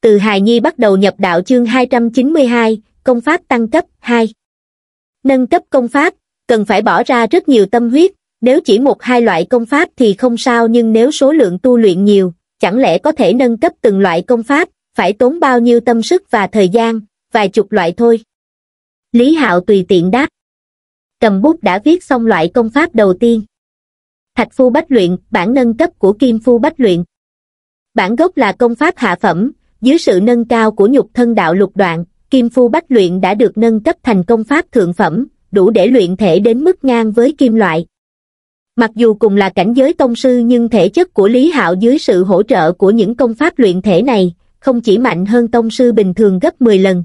từ hài nhi bắt đầu nhập đạo chương 292, công pháp tăng cấp 2. Nâng cấp công pháp, cần phải bỏ ra rất nhiều tâm huyết, nếu chỉ một hai loại công pháp thì không sao nhưng nếu số lượng tu luyện nhiều, chẳng lẽ có thể nâng cấp từng loại công pháp, phải tốn bao nhiêu tâm sức và thời gian, vài chục loại thôi. Lý Hạo tùy tiện đáp. Cầm bút đã viết xong loại công pháp đầu tiên. Thạch Phu Bách Luyện, bản nâng cấp của Kim Phu Bách Luyện. Bản gốc là công pháp hạ phẩm, dưới sự nâng cao của nhục thân đạo lục đoạn, Kim Phu Bách Luyện đã được nâng cấp thành công pháp thượng phẩm, đủ để luyện thể đến mức ngang với kim loại. Mặc dù cùng là cảnh giới tông sư nhưng thể chất của Lý Hạo dưới sự hỗ trợ của những công pháp luyện thể này, không chỉ mạnh hơn tông sư bình thường gấp 10 lần.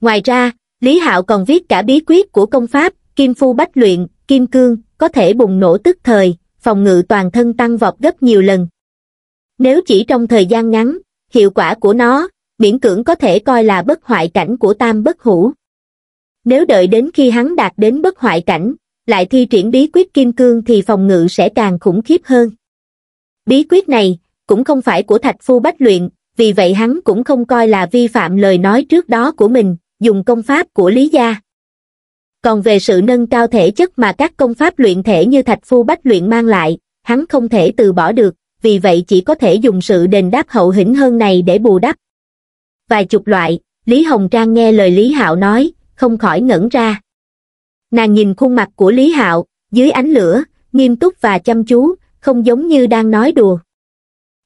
Ngoài ra, Lý Hạo còn viết cả bí quyết của công pháp, Kim Phu Bách Luyện, Kim Cương, có thể bùng nổ tức thời, phòng ngự toàn thân tăng vọt gấp nhiều lần. Nếu chỉ trong thời gian ngắn, Hiệu quả của nó, miễn cưỡng có thể coi là bất hoại cảnh của tam bất hủ. Nếu đợi đến khi hắn đạt đến bất hoại cảnh, lại thi triển bí quyết kim cương thì phòng ngự sẽ càng khủng khiếp hơn. Bí quyết này cũng không phải của thạch phu bách luyện, vì vậy hắn cũng không coi là vi phạm lời nói trước đó của mình, dùng công pháp của Lý Gia. Còn về sự nâng cao thể chất mà các công pháp luyện thể như thạch phu bách luyện mang lại, hắn không thể từ bỏ được, vì vậy chỉ có thể dùng sự đền đáp hậu hĩnh hơn này để bù đắp. Vài chục loại, Lý Hồng Trang nghe lời Lý Hạo nói, không khỏi ngẩn ra. Nàng nhìn khuôn mặt của Lý Hạo, dưới ánh lửa, nghiêm túc và chăm chú, không giống như đang nói đùa.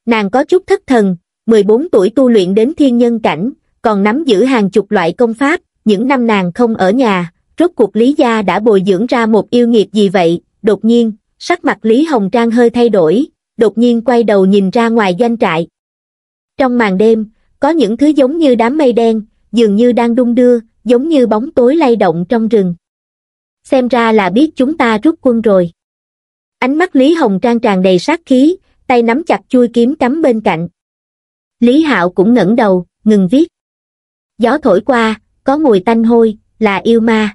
Nàng có chút thất thần, 14 tuổi tu luyện đến thiên nhân cảnh, còn nắm giữ hàng chục loại công pháp, những năm nàng không ở nhà, rốt cuộc Lý Gia đã bồi dưỡng ra một yêu nghiệt gì vậy, đột nhiên, sắc mặt Lý Hồng Trang hơi thay đổi, đột nhiên quay đầu nhìn ra ngoài doanh trại. Trong màn đêm, có những thứ giống như đám mây đen, dường như đang đung đưa, giống như bóng tối lay động trong rừng. Xem ra là biết chúng ta rút quân rồi. Ánh mắt Lý Hồng Trang tràn đầy sát khí, tay nắm chặt chui kiếm cắm bên cạnh. Lý Hạo cũng ngẩng đầu, ngừng viết. Gió thổi qua, có mùi tanh hôi, là yêu ma.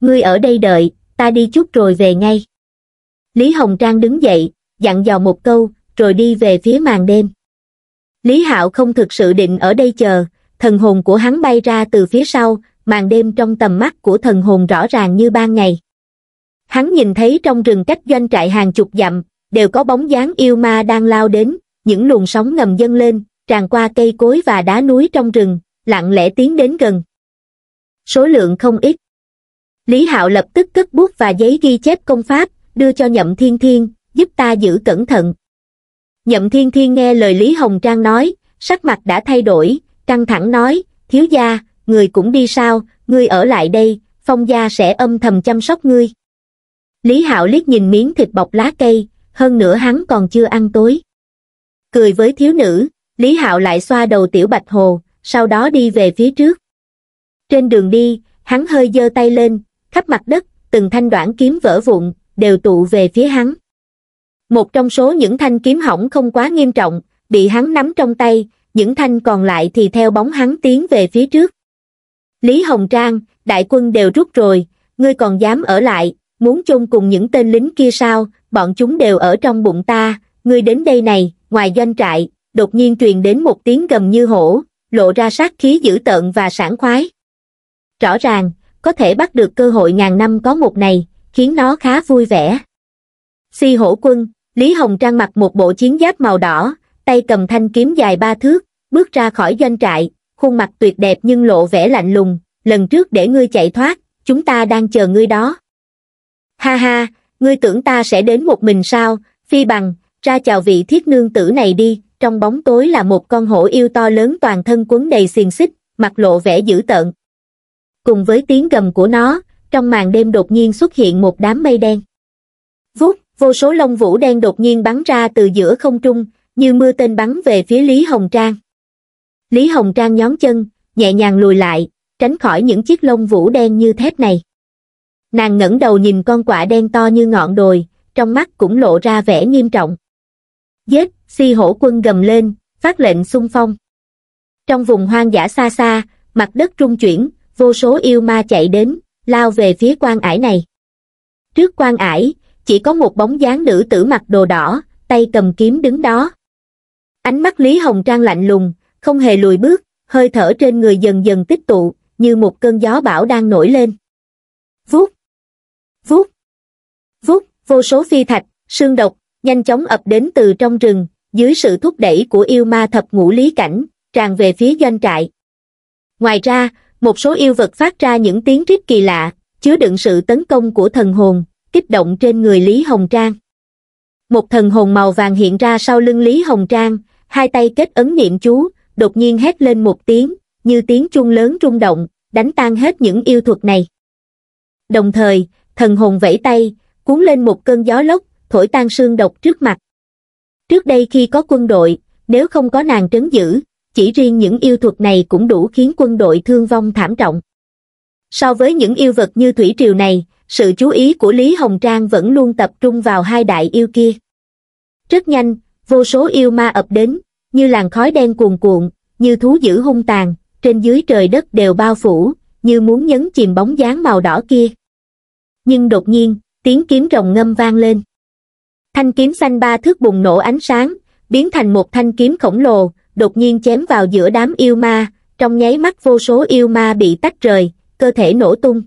Ngươi ở đây đợi, ta đi chút rồi về ngay. Lý Hồng Trang đứng dậy, dặn dò một câu, rồi đi về phía màn đêm. Lý Hạo không thực sự định ở đây chờ, thần hồn của hắn bay ra từ phía sau, màn đêm trong tầm mắt của thần hồn rõ ràng như ban ngày. Hắn nhìn thấy trong rừng cách doanh trại hàng chục dặm, đều có bóng dáng yêu ma đang lao đến, những luồng sóng ngầm dâng lên, tràn qua cây cối và đá núi trong rừng, lặng lẽ tiến đến gần. Số lượng không ít. Lý Hạo lập tức cất bút và giấy ghi chép công pháp, đưa cho Nhậm Thiên Thiên, giúp ta giữ cẩn thận. Nhậm Thiên Thiên nghe lời Lý Hồng Trang nói, sắc mặt đã thay đổi, căng thẳng nói, thiếu gia, người cũng đi sao, ngươi ở lại đây, phong gia sẽ âm thầm chăm sóc ngươi. Lý Hạo liếc nhìn miếng thịt bọc lá cây, hơn nữa hắn còn chưa ăn tối. Cười với thiếu nữ, Lý Hạo lại xoa đầu tiểu bạch hồ, sau đó đi về phía trước. Trên đường đi, hắn hơi giơ tay lên, khắp mặt đất, từng thanh đoạn kiếm vỡ vụn, đều tụ về phía hắn. Một trong số những thanh kiếm hỏng không quá nghiêm trọng, bị hắn nắm trong tay, những thanh còn lại thì theo bóng hắn tiến về phía trước. Lý Hồng Trang, đại quân đều rút rồi, ngươi còn dám ở lại, muốn chôn cùng những tên lính kia sao, bọn chúng đều ở trong bụng ta, ngươi đến đây này, ngoài doanh trại, đột nhiên truyền đến một tiếng gầm như hổ, lộ ra sát khí dữ tợn và sảng khoái. Rõ ràng, có thể bắt được cơ hội ngàn năm có một này, khiến nó khá vui vẻ. Si hổ quân, lý hồng trang mặc một bộ chiến giáp màu đỏ tay cầm thanh kiếm dài ba thước bước ra khỏi doanh trại khuôn mặt tuyệt đẹp nhưng lộ vẻ lạnh lùng lần trước để ngươi chạy thoát chúng ta đang chờ ngươi đó ha ha ngươi tưởng ta sẽ đến một mình sao phi bằng ra chào vị thiết nương tử này đi trong bóng tối là một con hổ yêu to lớn toàn thân quấn đầy xiềng xích mặt lộ vẻ dữ tợn cùng với tiếng gầm của nó trong màn đêm đột nhiên xuất hiện một đám mây đen vút vô số lông vũ đen đột nhiên bắn ra từ giữa không trung, như mưa tên bắn về phía Lý Hồng Trang. Lý Hồng Trang nhón chân, nhẹ nhàng lùi lại, tránh khỏi những chiếc lông vũ đen như thép này. Nàng ngẩng đầu nhìn con quả đen to như ngọn đồi, trong mắt cũng lộ ra vẻ nghiêm trọng. Giết, si hổ quân gầm lên, phát lệnh xung phong. Trong vùng hoang dã xa xa, mặt đất trung chuyển, vô số yêu ma chạy đến, lao về phía quan ải này. Trước quan ải, chỉ có một bóng dáng nữ tử mặc đồ đỏ, tay cầm kiếm đứng đó. Ánh mắt Lý Hồng Trang lạnh lùng, không hề lùi bước, hơi thở trên người dần dần tích tụ, như một cơn gió bão đang nổi lên. Vút, vút, vút, vô số phi thạch, sương độc, nhanh chóng ập đến từ trong rừng, dưới sự thúc đẩy của yêu ma thập ngũ lý cảnh, tràn về phía doanh trại. Ngoài ra, một số yêu vật phát ra những tiếng rít kỳ lạ, chứa đựng sự tấn công của thần hồn, kích động trên người Lý Hồng Trang. Một thần hồn màu vàng hiện ra sau lưng Lý Hồng Trang, hai tay kết ấn niệm chú, đột nhiên hét lên một tiếng, như tiếng chuông lớn rung động, đánh tan hết những yêu thuật này. Đồng thời, thần hồn vẫy tay, cuốn lên một cơn gió lốc, thổi tan sương độc trước mặt. Trước đây khi có quân đội, nếu không có nàng trấn giữ, chỉ riêng những yêu thuật này cũng đủ khiến quân đội thương vong thảm trọng. So với những yêu vật như thủy triều này, sự chú ý của lý hồng trang vẫn luôn tập trung vào hai đại yêu kia rất nhanh vô số yêu ma ập đến như làn khói đen cuồn cuộn như thú dữ hung tàn trên dưới trời đất đều bao phủ như muốn nhấn chìm bóng dáng màu đỏ kia nhưng đột nhiên tiếng kiếm rồng ngâm vang lên thanh kiếm xanh ba thước bùng nổ ánh sáng biến thành một thanh kiếm khổng lồ đột nhiên chém vào giữa đám yêu ma trong nháy mắt vô số yêu ma bị tách rời cơ thể nổ tung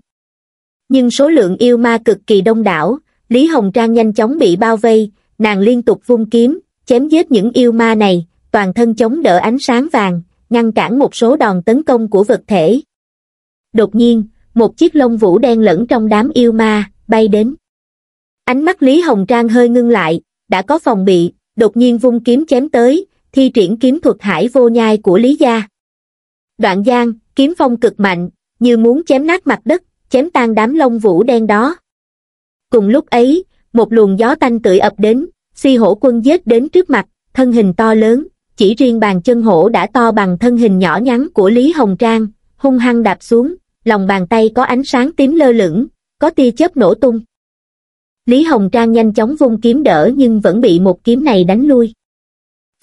nhưng số lượng yêu ma cực kỳ đông đảo lý hồng trang nhanh chóng bị bao vây nàng liên tục vung kiếm chém giết những yêu ma này toàn thân chống đỡ ánh sáng vàng ngăn cản một số đòn tấn công của vật thể đột nhiên một chiếc lông vũ đen lẫn trong đám yêu ma bay đến ánh mắt lý hồng trang hơi ngưng lại đã có phòng bị đột nhiên vung kiếm chém tới thi triển kiếm thuật hải vô nhai của lý gia đoạn giang kiếm phong cực mạnh như muốn chém nát mặt đất chém tan đám lông vũ đen đó. Cùng lúc ấy, một luồng gió tanh tưởi ập đến, si hổ quân giết đến trước mặt, thân hình to lớn, chỉ riêng bàn chân hổ đã to bằng thân hình nhỏ nhắn của Lý Hồng Trang, hung hăng đạp xuống, lòng bàn tay có ánh sáng tím lơ lửng, có tia chớp nổ tung. Lý Hồng Trang nhanh chóng vung kiếm đỡ nhưng vẫn bị một kiếm này đánh lui.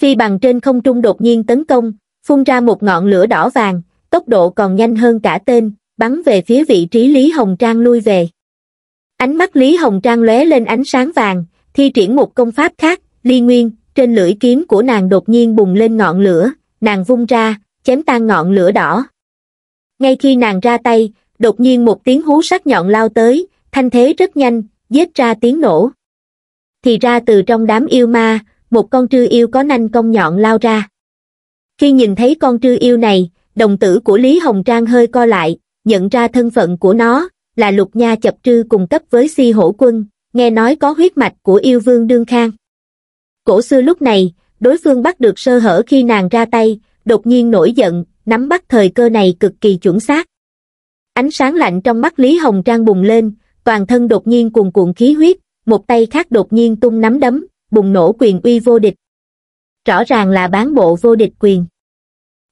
Phi bằng trên không trung đột nhiên tấn công, phun ra một ngọn lửa đỏ vàng, tốc độ còn nhanh hơn cả tên, bắn về phía vị trí Lý Hồng Trang lui về. Ánh mắt Lý Hồng Trang lóe lên ánh sáng vàng, thi triển một công pháp khác, ly nguyên, trên lưỡi kiếm của nàng đột nhiên bùng lên ngọn lửa, nàng vung ra, chém tan ngọn lửa đỏ. Ngay khi nàng ra tay, đột nhiên một tiếng hú sắc nhọn lao tới, thanh thế rất nhanh, giết ra tiếng nổ. Thì ra từ trong đám yêu ma, một con trư yêu có nanh công nhọn lao ra. Khi nhìn thấy con trư yêu này, đồng tử của Lý Hồng Trang hơi co lại, nhận ra thân phận của nó, là lục nha chập trư cùng cấp với si hổ quân, nghe nói có huyết mạch của yêu vương đương khang. Cổ xưa lúc này, đối phương bắt được sơ hở khi nàng ra tay, đột nhiên nổi giận, nắm bắt thời cơ này cực kỳ chuẩn xác. Ánh sáng lạnh trong mắt Lý Hồng Trang bùng lên, toàn thân đột nhiên cuồn cuộn khí huyết, một tay khác đột nhiên tung nắm đấm, bùng nổ quyền uy vô địch. Rõ ràng là bán bộ vô địch quyền.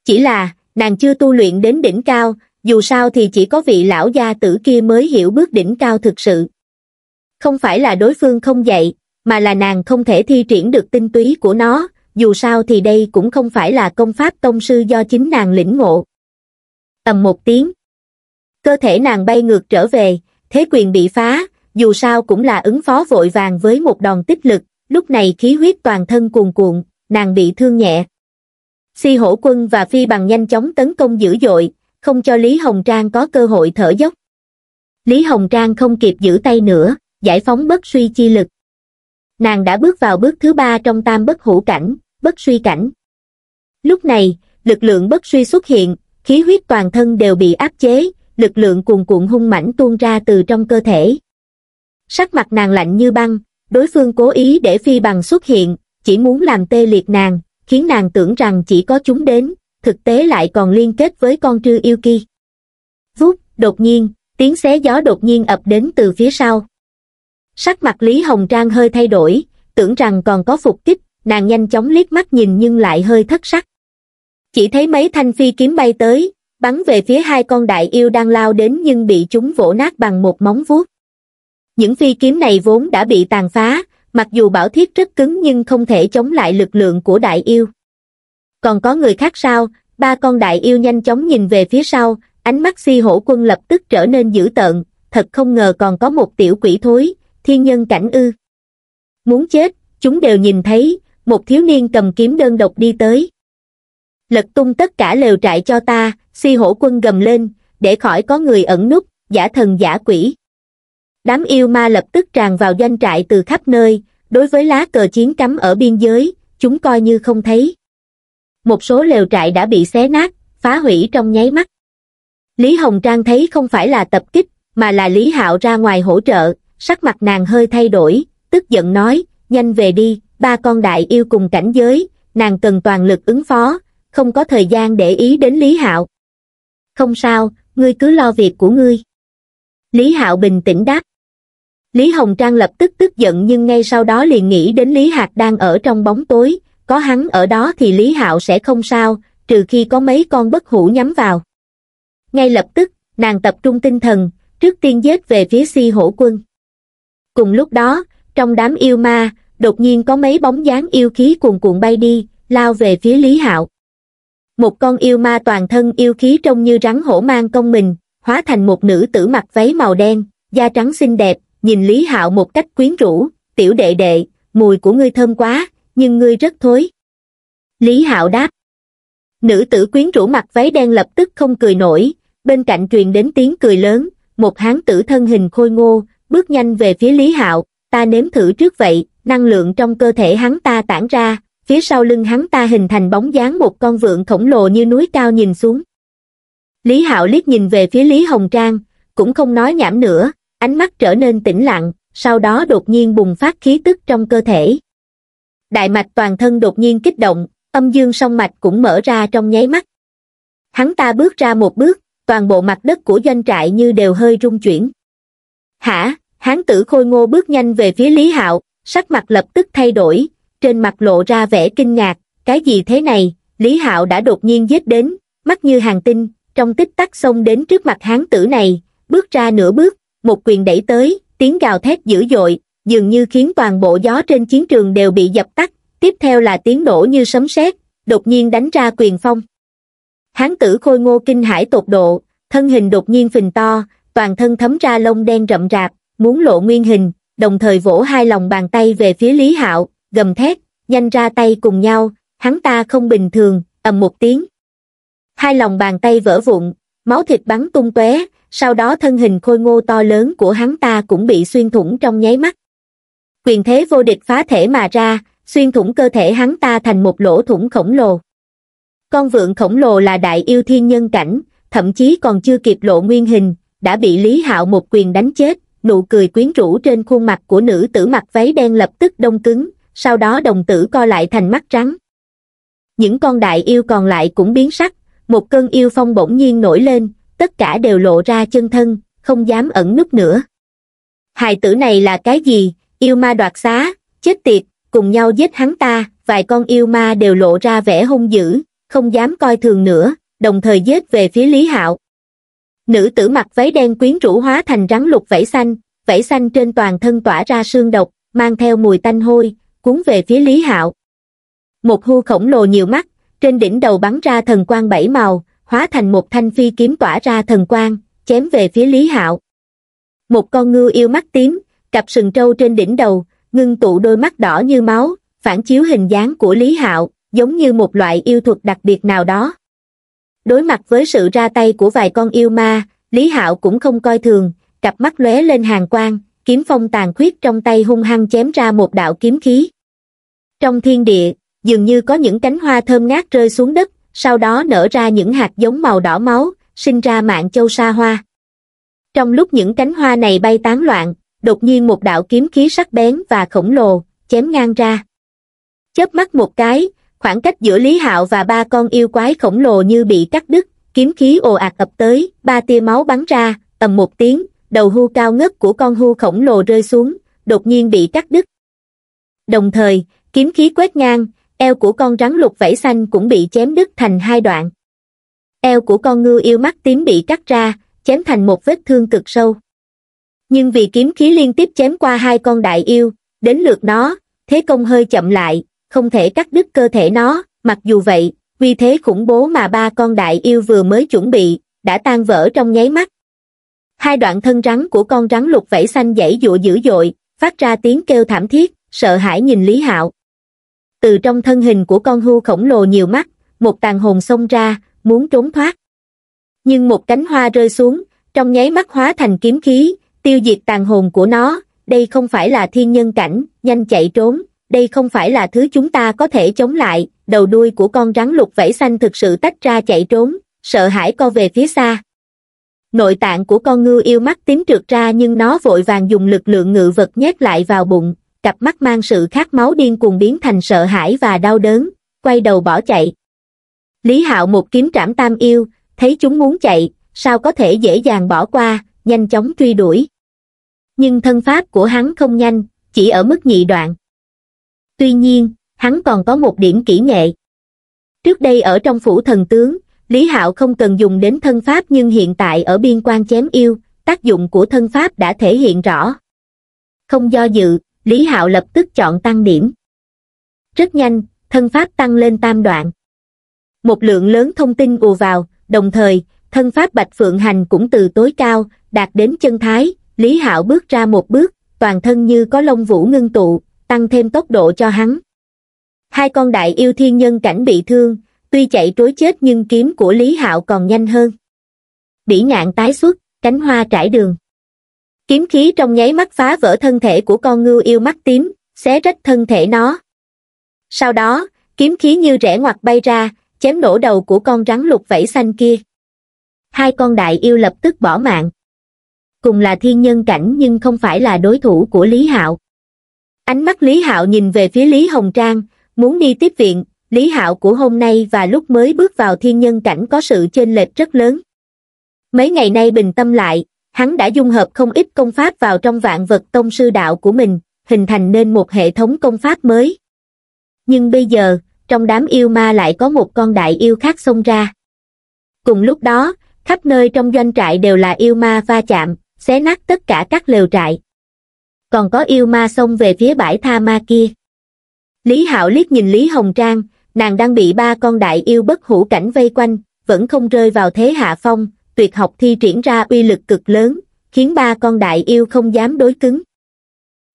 Chỉ là, nàng chưa tu luyện đến đỉnh cao, dù sao thì chỉ có vị lão gia tử kia mới hiểu bước đỉnh cao thực sự. Không phải là đối phương không dạy, mà là nàng không thể thi triển được tinh túy của nó, dù sao thì đây cũng không phải là công pháp tông sư do chính nàng lĩnh ngộ. Tầm một tiếng, cơ thể nàng bay ngược trở về, thế quyền bị phá, dù sao cũng là ứng phó vội vàng với một đòn tích lực, lúc này khí huyết toàn thân cuồn cuộn, nàng bị thương nhẹ. Si hổ quân và phi bằng nhanh chóng tấn công dữ dội, không cho Lý Hồng Trang có cơ hội thở dốc. Lý Hồng Trang không kịp giữ tay nữa, giải phóng bất suy chi lực. Nàng đã bước vào bước thứ ba trong tam bất hữu cảnh, bất suy cảnh. Lúc này, lực lượng bất suy xuất hiện, khí huyết toàn thân đều bị áp chế, lực lượng cuồn cuộn hung mãnh tuôn ra từ trong cơ thể. Sắc mặt nàng lạnh như băng, đối phương cố ý để phi bằng xuất hiện, chỉ muốn làm tê liệt nàng, khiến nàng tưởng rằng chỉ có chúng đến, thực tế lại còn liên kết với con trư yêu ki. Vút, đột nhiên, tiếng xé gió đột nhiên ập đến từ phía sau. Sắc mặt Lý Hồng Trang hơi thay đổi, tưởng rằng còn có phục kích, nàng nhanh chóng liếc mắt nhìn nhưng lại hơi thất sắc. Chỉ thấy mấy thanh phi kiếm bay tới, bắn về phía hai con đại yêu đang lao đến nhưng bị chúng vỗ nát bằng một móng vuốt. Những phi kiếm này vốn đã bị tàn phá, mặc dù bảo thiết rất cứng nhưng không thể chống lại lực lượng của đại yêu còn có người khác sao ba con đại yêu nhanh chóng nhìn về phía sau ánh mắt si hổ quân lập tức trở nên dữ tợn thật không ngờ còn có một tiểu quỷ thối thiên nhân cảnh ư muốn chết chúng đều nhìn thấy một thiếu niên cầm kiếm đơn độc đi tới lật tung tất cả lều trại cho ta si hổ quân gầm lên để khỏi có người ẩn núp giả thần giả quỷ đám yêu ma lập tức tràn vào doanh trại từ khắp nơi đối với lá cờ chiến cắm ở biên giới chúng coi như không thấy một số lều trại đã bị xé nát phá hủy trong nháy mắt lý hồng trang thấy không phải là tập kích mà là lý hạo ra ngoài hỗ trợ sắc mặt nàng hơi thay đổi tức giận nói nhanh về đi ba con đại yêu cùng cảnh giới nàng cần toàn lực ứng phó không có thời gian để ý đến lý hạo không sao ngươi cứ lo việc của ngươi lý hạo bình tĩnh đáp lý hồng trang lập tức tức giận nhưng ngay sau đó liền nghĩ đến lý hạc đang ở trong bóng tối có hắn ở đó thì Lý Hạo sẽ không sao, trừ khi có mấy con bất hủ nhắm vào. Ngay lập tức, nàng tập trung tinh thần, trước tiên giết về phía si hổ quân. Cùng lúc đó, trong đám yêu ma, đột nhiên có mấy bóng dáng yêu khí cuồn cuộn bay đi, lao về phía Lý Hạo. Một con yêu ma toàn thân yêu khí trông như rắn hổ mang công mình, hóa thành một nữ tử mặc váy màu đen, da trắng xinh đẹp, nhìn Lý Hạo một cách quyến rũ, tiểu đệ đệ, mùi của ngươi thơm quá, nhưng ngươi rất thối. Lý Hạo đáp. Nữ tử quyến rũ mặt váy đen lập tức không cười nổi, bên cạnh truyền đến tiếng cười lớn, một hán tử thân hình khôi ngô, bước nhanh về phía Lý Hạo, ta nếm thử trước vậy, năng lượng trong cơ thể hắn ta tản ra, phía sau lưng hắn ta hình thành bóng dáng một con vượn khổng lồ như núi cao nhìn xuống. Lý Hạo liếc nhìn về phía Lý Hồng Trang, cũng không nói nhảm nữa, ánh mắt trở nên tĩnh lặng, sau đó đột nhiên bùng phát khí tức trong cơ thể đại mạch toàn thân đột nhiên kích động âm dương song mạch cũng mở ra trong nháy mắt hắn ta bước ra một bước toàn bộ mặt đất của doanh trại như đều hơi rung chuyển hả hán tử khôi ngô bước nhanh về phía lý hạo sắc mặt lập tức thay đổi trên mặt lộ ra vẻ kinh ngạc cái gì thế này lý hạo đã đột nhiên giết đến mắt như hàng tinh trong tích tắc xông đến trước mặt hán tử này bước ra nửa bước một quyền đẩy tới tiếng gào thét dữ dội dường như khiến toàn bộ gió trên chiến trường đều bị dập tắt tiếp theo là tiếng nổ như sấm sét đột nhiên đánh ra quyền phong hán tử khôi ngô kinh hải tột độ thân hình đột nhiên phình to toàn thân thấm ra lông đen rậm rạp muốn lộ nguyên hình đồng thời vỗ hai lòng bàn tay về phía lý hạo gầm thét nhanh ra tay cùng nhau hắn ta không bình thường ầm một tiếng hai lòng bàn tay vỡ vụn máu thịt bắn tung tóe sau đó thân hình khôi ngô to lớn của hắn ta cũng bị xuyên thủng trong nháy mắt quyền thế vô địch phá thể mà ra xuyên thủng cơ thể hắn ta thành một lỗ thủng khổng lồ con vượn khổng lồ là đại yêu thiên nhân cảnh thậm chí còn chưa kịp lộ nguyên hình đã bị lý hạo một quyền đánh chết nụ cười quyến rũ trên khuôn mặt của nữ tử mặc váy đen lập tức đông cứng sau đó đồng tử co lại thành mắt trắng những con đại yêu còn lại cũng biến sắc một cơn yêu phong bỗng nhiên nổi lên tất cả đều lộ ra chân thân không dám ẩn núp nữa hài tử này là cái gì yêu ma đoạt xá chết tiệt cùng nhau giết hắn ta vài con yêu ma đều lộ ra vẻ hung dữ không dám coi thường nữa đồng thời giết về phía lý hạo nữ tử mặc váy đen quyến rũ hóa thành rắn lục vẫy xanh vẫy xanh trên toàn thân tỏa ra sương độc mang theo mùi tanh hôi cuốn về phía lý hạo một hưu khổng lồ nhiều mắt trên đỉnh đầu bắn ra thần quang bảy màu hóa thành một thanh phi kiếm tỏa ra thần quang chém về phía lý hạo một con ngư yêu mắt tím cặp sừng trâu trên đỉnh đầu, ngưng tụ đôi mắt đỏ như máu, phản chiếu hình dáng của Lý Hạo, giống như một loại yêu thuật đặc biệt nào đó. Đối mặt với sự ra tay của vài con yêu ma, Lý Hạo cũng không coi thường, cặp mắt lóe lên hàng quang, kiếm phong tàn khuyết trong tay hung hăng chém ra một đạo kiếm khí. Trong thiên địa, dường như có những cánh hoa thơm ngát rơi xuống đất, sau đó nở ra những hạt giống màu đỏ máu, sinh ra mạng châu sa hoa. Trong lúc những cánh hoa này bay tán loạn, đột nhiên một đạo kiếm khí sắc bén và khổng lồ chém ngang ra chớp mắt một cái khoảng cách giữa lý hạo và ba con yêu quái khổng lồ như bị cắt đứt kiếm khí ồ ạt ập tới ba tia máu bắn ra ầm một tiếng đầu hưu cao ngất của con hưu khổng lồ rơi xuống đột nhiên bị cắt đứt đồng thời kiếm khí quét ngang eo của con rắn lục vẫy xanh cũng bị chém đứt thành hai đoạn eo của con ngư yêu mắt tím bị cắt ra chém thành một vết thương cực sâu nhưng vì kiếm khí liên tiếp chém qua hai con đại yêu đến lượt nó thế công hơi chậm lại không thể cắt đứt cơ thể nó mặc dù vậy vì thế khủng bố mà ba con đại yêu vừa mới chuẩn bị đã tan vỡ trong nháy mắt hai đoạn thân rắn của con rắn lục vẫy xanh dãy dụa dữ dội phát ra tiếng kêu thảm thiết sợ hãi nhìn lý hạo từ trong thân hình của con hưu khổng lồ nhiều mắt một tàn hồn xông ra muốn trốn thoát nhưng một cánh hoa rơi xuống trong nháy mắt hóa thành kiếm khí tiêu diệt tàn hồn của nó, đây không phải là thiên nhân cảnh, nhanh chạy trốn, đây không phải là thứ chúng ta có thể chống lại, đầu đuôi của con rắn lục vẫy xanh thực sự tách ra chạy trốn, sợ hãi co về phía xa. Nội tạng của con ngư yêu mắt tím trượt ra nhưng nó vội vàng dùng lực lượng ngự vật nhét lại vào bụng, cặp mắt mang sự khát máu điên cuồng biến thành sợ hãi và đau đớn, quay đầu bỏ chạy. Lý Hạo một kiếm trảm tam yêu, thấy chúng muốn chạy, sao có thể dễ dàng bỏ qua, nhanh chóng truy đuổi nhưng thân pháp của hắn không nhanh chỉ ở mức nhị đoạn tuy nhiên hắn còn có một điểm kỹ nghệ trước đây ở trong phủ thần tướng lý hạo không cần dùng đến thân pháp nhưng hiện tại ở biên quan chém yêu tác dụng của thân pháp đã thể hiện rõ không do dự lý hạo lập tức chọn tăng điểm rất nhanh thân pháp tăng lên tam đoạn một lượng lớn thông tin ùa vào đồng thời thân pháp bạch phượng hành cũng từ tối cao đạt đến chân thái Lý Hạo bước ra một bước, toàn thân như có lông vũ ngưng tụ, tăng thêm tốc độ cho hắn. Hai con đại yêu thiên nhân cảnh bị thương, tuy chạy trối chết nhưng kiếm của Lý Hạo còn nhanh hơn. Bỉ ngạn tái xuất, cánh hoa trải đường. Kiếm khí trong nháy mắt phá vỡ thân thể của con ngưu yêu mắt tím, xé rách thân thể nó. Sau đó, kiếm khí như rẽ ngoặt bay ra, chém nổ đầu của con rắn lục vẫy xanh kia. Hai con đại yêu lập tức bỏ mạng cùng là thiên nhân cảnh nhưng không phải là đối thủ của Lý Hạo. Ánh mắt Lý Hạo nhìn về phía Lý Hồng Trang, muốn đi tiếp viện, Lý Hạo của hôm nay và lúc mới bước vào thiên nhân cảnh có sự chênh lệch rất lớn. Mấy ngày nay bình tâm lại, hắn đã dung hợp không ít công pháp vào trong vạn vật tông sư đạo của mình, hình thành nên một hệ thống công pháp mới. Nhưng bây giờ, trong đám yêu ma lại có một con đại yêu khác xông ra. Cùng lúc đó, khắp nơi trong doanh trại đều là yêu ma va chạm, xé nát tất cả các lều trại. Còn có yêu ma xông về phía bãi tha ma kia. Lý Hạo liếc nhìn Lý Hồng Trang, nàng đang bị ba con đại yêu bất hủ cảnh vây quanh, vẫn không rơi vào thế hạ phong, tuyệt học thi triển ra uy lực cực lớn, khiến ba con đại yêu không dám đối cứng.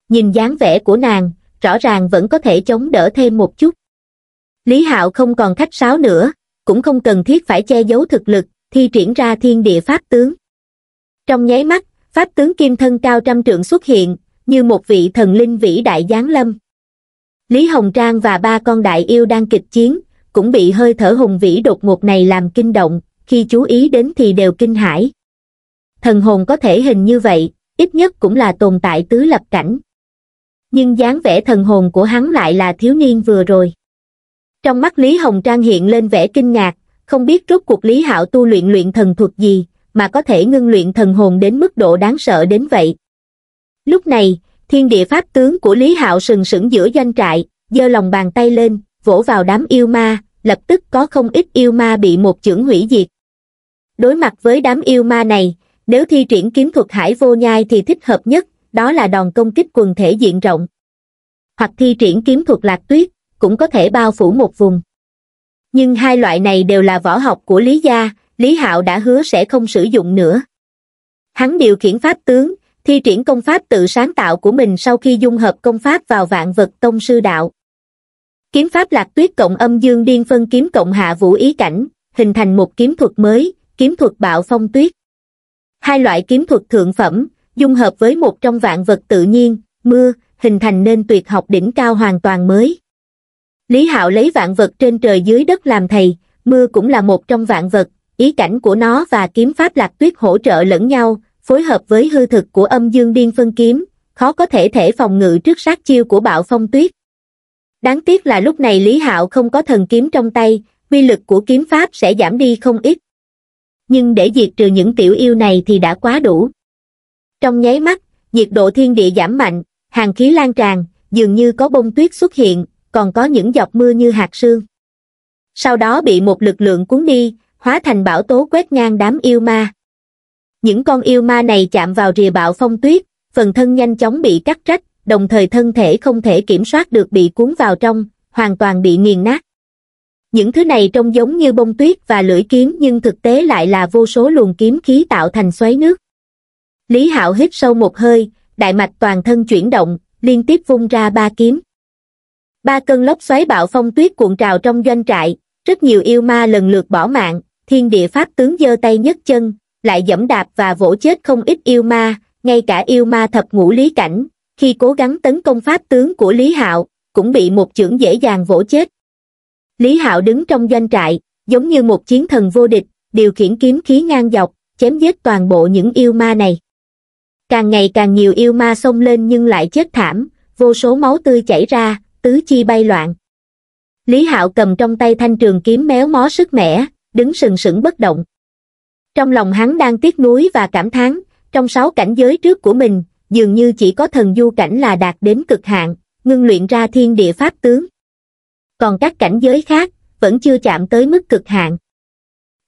Nhìn dáng vẻ của nàng, rõ ràng vẫn có thể chống đỡ thêm một chút. Lý Hạo không còn khách sáo nữa, cũng không cần thiết phải che giấu thực lực, thi triển ra thiên địa pháp tướng. Trong nháy mắt, Pháp tướng kim thân cao trăm trượng xuất hiện, như một vị thần linh vĩ đại giáng lâm. Lý Hồng Trang và ba con đại yêu đang kịch chiến, cũng bị hơi thở hùng vĩ đột ngột này làm kinh động, khi chú ý đến thì đều kinh hãi. Thần hồn có thể hình như vậy, ít nhất cũng là tồn tại tứ lập cảnh. Nhưng dáng vẻ thần hồn của hắn lại là thiếu niên vừa rồi. Trong mắt Lý Hồng Trang hiện lên vẻ kinh ngạc, không biết rốt cuộc Lý Hạo tu luyện luyện thần thuật gì, mà có thể ngưng luyện thần hồn đến mức độ đáng sợ đến vậy. Lúc này, thiên địa pháp tướng của Lý Hạo sừng sững giữa doanh trại, giơ lòng bàn tay lên, vỗ vào đám yêu ma, lập tức có không ít yêu ma bị một chưởng hủy diệt. Đối mặt với đám yêu ma này, nếu thi triển kiếm thuật hải vô nhai thì thích hợp nhất, đó là đòn công kích quần thể diện rộng. Hoặc thi triển kiếm thuật lạc tuyết, cũng có thể bao phủ một vùng. Nhưng hai loại này đều là võ học của Lý Gia, Lý Hạo đã hứa sẽ không sử dụng nữa. Hắn điều khiển pháp tướng, thi triển công pháp tự sáng tạo của mình sau khi dung hợp công pháp vào vạn vật tông sư đạo. Kiếm pháp lạc tuyết cộng âm dương điên phân kiếm cộng hạ vũ ý cảnh, hình thành một kiếm thuật mới, kiếm thuật bạo phong tuyết. Hai loại kiếm thuật thượng phẩm, dung hợp với một trong vạn vật tự nhiên, mưa, hình thành nên tuyệt học đỉnh cao hoàn toàn mới. Lý Hạo lấy vạn vật trên trời dưới đất làm thầy, mưa cũng là một trong vạn vật, ý cảnh của nó và kiếm pháp lạc tuyết hỗ trợ lẫn nhau, phối hợp với hư thực của âm dương điên phân kiếm, khó có thể thể phòng ngự trước sát chiêu của bạo phong tuyết. Đáng tiếc là lúc này Lý Hạo không có thần kiếm trong tay, uy lực của kiếm pháp sẽ giảm đi không ít. Nhưng để diệt trừ những tiểu yêu này thì đã quá đủ. Trong nháy mắt, nhiệt độ thiên địa giảm mạnh, hàng khí lan tràn, dường như có bông tuyết xuất hiện, còn có những giọt mưa như hạt sương. Sau đó bị một lực lượng cuốn đi, hóa thành bão tố quét ngang đám yêu ma. Những con yêu ma này chạm vào rìa bão phong tuyết, phần thân nhanh chóng bị cắt rách, đồng thời thân thể không thể kiểm soát được bị cuốn vào trong, hoàn toàn bị nghiền nát. Những thứ này trông giống như bông tuyết và lưỡi kiếm nhưng thực tế lại là vô số luồng kiếm khí tạo thành xoáy nước. Lý Hạo hít sâu một hơi, đại mạch toàn thân chuyển động, liên tiếp vung ra ba kiếm. Ba cơn lốc xoáy bạo phong tuyết cuộn trào trong doanh trại, rất nhiều yêu ma lần lượt bỏ mạng, thiên địa pháp tướng giơ tay nhấc chân lại dẫm đạp và vỗ chết không ít yêu ma ngay cả yêu ma thập ngũ lý cảnh khi cố gắng tấn công pháp tướng của lý hạo cũng bị một chưởng dễ dàng vỗ chết lý hạo đứng trong doanh trại giống như một chiến thần vô địch điều khiển kiếm khí ngang dọc chém giết toàn bộ những yêu ma này càng ngày càng nhiều yêu ma xông lên nhưng lại chết thảm vô số máu tươi chảy ra tứ chi bay loạn lý hạo cầm trong tay thanh trường kiếm méo mó sức mẻ đứng sừng sững bất động. Trong lòng hắn đang tiếc nuối và cảm thán, trong sáu cảnh giới trước của mình, dường như chỉ có thần du cảnh là đạt đến cực hạn, ngưng luyện ra thiên địa pháp tướng. Còn các cảnh giới khác, vẫn chưa chạm tới mức cực hạn.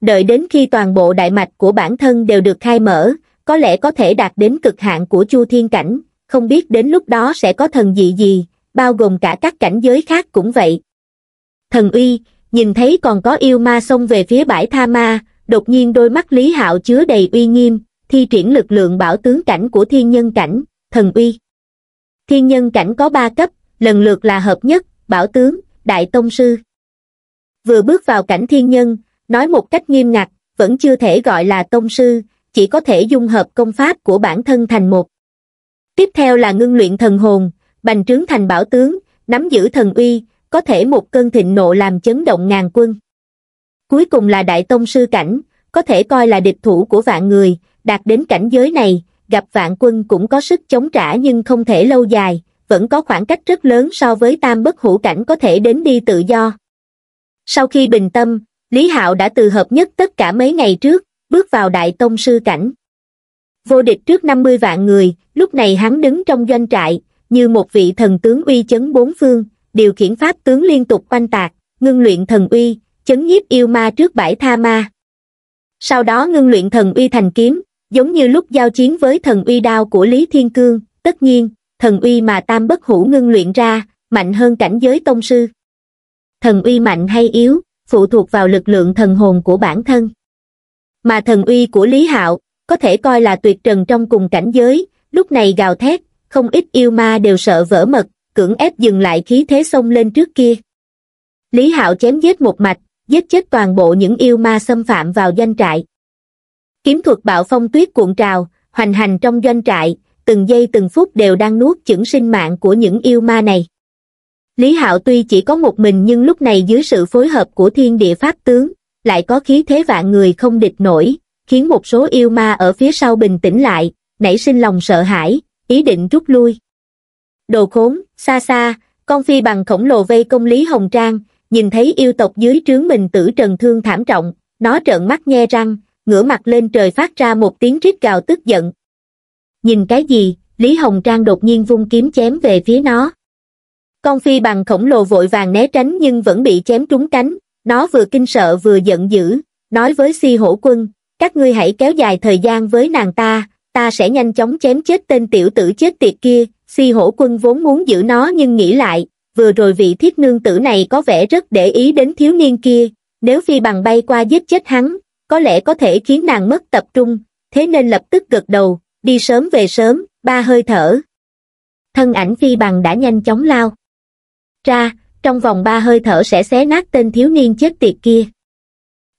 Đợi đến khi toàn bộ đại mạch của bản thân đều được khai mở, có lẽ có thể đạt đến cực hạn của chu thiên cảnh, không biết đến lúc đó sẽ có thần dị gì, bao gồm cả các cảnh giới khác cũng vậy. Thần uy, nhìn thấy còn có yêu ma xông về phía bãi tha ma đột nhiên đôi mắt lý hạo chứa đầy uy nghiêm thi triển lực lượng bảo tướng cảnh của thiên nhân cảnh thần uy thiên nhân cảnh có ba cấp lần lượt là hợp nhất bảo tướng đại tông sư vừa bước vào cảnh thiên nhân nói một cách nghiêm ngặt vẫn chưa thể gọi là tông sư chỉ có thể dung hợp công pháp của bản thân thành một tiếp theo là ngưng luyện thần hồn bành trướng thành bảo tướng nắm giữ thần uy có thể một cơn thịnh nộ làm chấn động ngàn quân. Cuối cùng là Đại Tông Sư Cảnh, có thể coi là địch thủ của vạn người, đạt đến cảnh giới này, gặp vạn quân cũng có sức chống trả nhưng không thể lâu dài, vẫn có khoảng cách rất lớn so với tam bất hữu cảnh có thể đến đi tự do. Sau khi bình tâm, Lý Hạo đã từ hợp nhất tất cả mấy ngày trước, bước vào Đại Tông Sư Cảnh. Vô địch trước 50 vạn người, lúc này hắn đứng trong doanh trại, như một vị thần tướng uy chấn bốn phương, điều khiển pháp tướng liên tục quanh tạc ngưng luyện thần uy chấn nhiếp yêu ma trước bãi tha ma sau đó ngưng luyện thần uy thành kiếm giống như lúc giao chiến với thần uy đao của lý thiên cương tất nhiên thần uy mà tam bất hủ ngưng luyện ra mạnh hơn cảnh giới tông sư thần uy mạnh hay yếu phụ thuộc vào lực lượng thần hồn của bản thân mà thần uy của lý hạo có thể coi là tuyệt trần trong cùng cảnh giới lúc này gào thét không ít yêu ma đều sợ vỡ mật cưỡng ép dừng lại khí thế xông lên trước kia. Lý Hạo chém giết một mạch, giết chết toàn bộ những yêu ma xâm phạm vào doanh trại. Kiếm thuật bạo phong tuyết cuộn trào, hoành hành trong doanh trại, từng giây từng phút đều đang nuốt chửng sinh mạng của những yêu ma này. Lý Hạo tuy chỉ có một mình nhưng lúc này dưới sự phối hợp của thiên địa pháp tướng, lại có khí thế vạn người không địch nổi, khiến một số yêu ma ở phía sau bình tĩnh lại, nảy sinh lòng sợ hãi, ý định rút lui đồ khốn xa xa con phi bằng khổng lồ vây công lý hồng trang nhìn thấy yêu tộc dưới trướng mình tử trần thương thảm trọng nó trợn mắt nghe răng ngửa mặt lên trời phát ra một tiếng rít gào tức giận nhìn cái gì lý hồng trang đột nhiên vung kiếm chém về phía nó con phi bằng khổng lồ vội vàng né tránh nhưng vẫn bị chém trúng cánh nó vừa kinh sợ vừa giận dữ nói với si hổ quân các ngươi hãy kéo dài thời gian với nàng ta ta sẽ nhanh chóng chém chết tên tiểu tử chết tiệt kia si hổ quân vốn muốn giữ nó nhưng nghĩ lại, vừa rồi vị thiết nương tử này có vẻ rất để ý đến thiếu niên kia, nếu phi bằng bay qua giết chết hắn, có lẽ có thể khiến nàng mất tập trung, thế nên lập tức gật đầu, đi sớm về sớm, ba hơi thở. Thân ảnh phi bằng đã nhanh chóng lao. Ra, trong vòng ba hơi thở sẽ xé nát tên thiếu niên chết tiệt kia.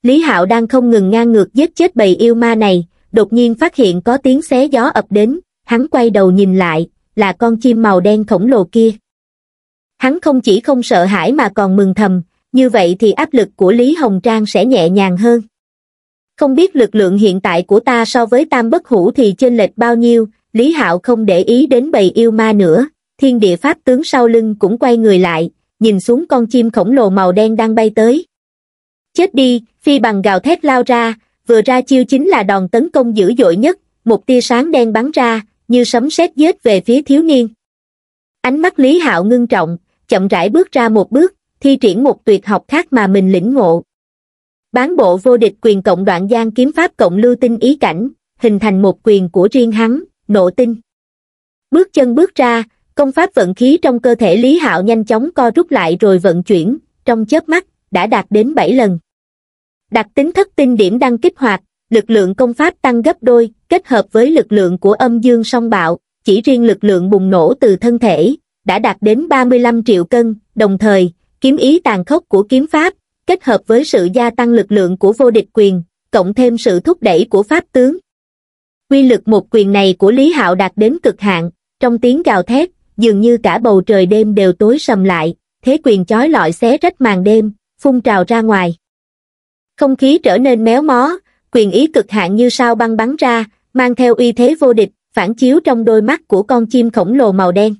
Lý Hạo đang không ngừng ngang ngược giết chết bầy yêu ma này, đột nhiên phát hiện có tiếng xé gió ập đến, hắn quay đầu nhìn lại, là con chim màu đen khổng lồ kia. Hắn không chỉ không sợ hãi mà còn mừng thầm, như vậy thì áp lực của Lý Hồng Trang sẽ nhẹ nhàng hơn. Không biết lực lượng hiện tại của ta so với tam bất hủ thì chênh lệch bao nhiêu, Lý Hạo không để ý đến bầy yêu ma nữa, thiên địa pháp tướng sau lưng cũng quay người lại, nhìn xuống con chim khổng lồ màu đen đang bay tới. Chết đi, phi bằng gào thét lao ra, vừa ra chiêu chính là đòn tấn công dữ dội nhất, một tia sáng đen bắn ra, như sấm sét giết về phía thiếu niên. Ánh mắt Lý Hạo ngưng trọng, chậm rãi bước ra một bước, thi triển một tuyệt học khác mà mình lĩnh ngộ. Bán bộ vô địch quyền cộng đoạn gian kiếm pháp cộng lưu tinh ý cảnh, hình thành một quyền của riêng hắn, nộ tinh. Bước chân bước ra, công pháp vận khí trong cơ thể Lý Hạo nhanh chóng co rút lại rồi vận chuyển, trong chớp mắt, đã đạt đến 7 lần. Đặc tính thất tinh điểm đang kích hoạt, lực lượng công pháp tăng gấp đôi, kết hợp với lực lượng của âm dương song bạo, chỉ riêng lực lượng bùng nổ từ thân thể, đã đạt đến 35 triệu cân, đồng thời, kiếm ý tàn khốc của kiếm pháp, kết hợp với sự gia tăng lực lượng của vô địch quyền, cộng thêm sự thúc đẩy của pháp tướng. Quy lực một quyền này của Lý Hạo đạt đến cực hạn, trong tiếng gào thét, dường như cả bầu trời đêm đều tối sầm lại, thế quyền chói lọi xé rách màn đêm, phun trào ra ngoài. Không khí trở nên méo mó, quyền ý cực hạn như sao băng bắn ra, mang theo uy thế vô địch, phản chiếu trong đôi mắt của con chim khổng lồ màu đen.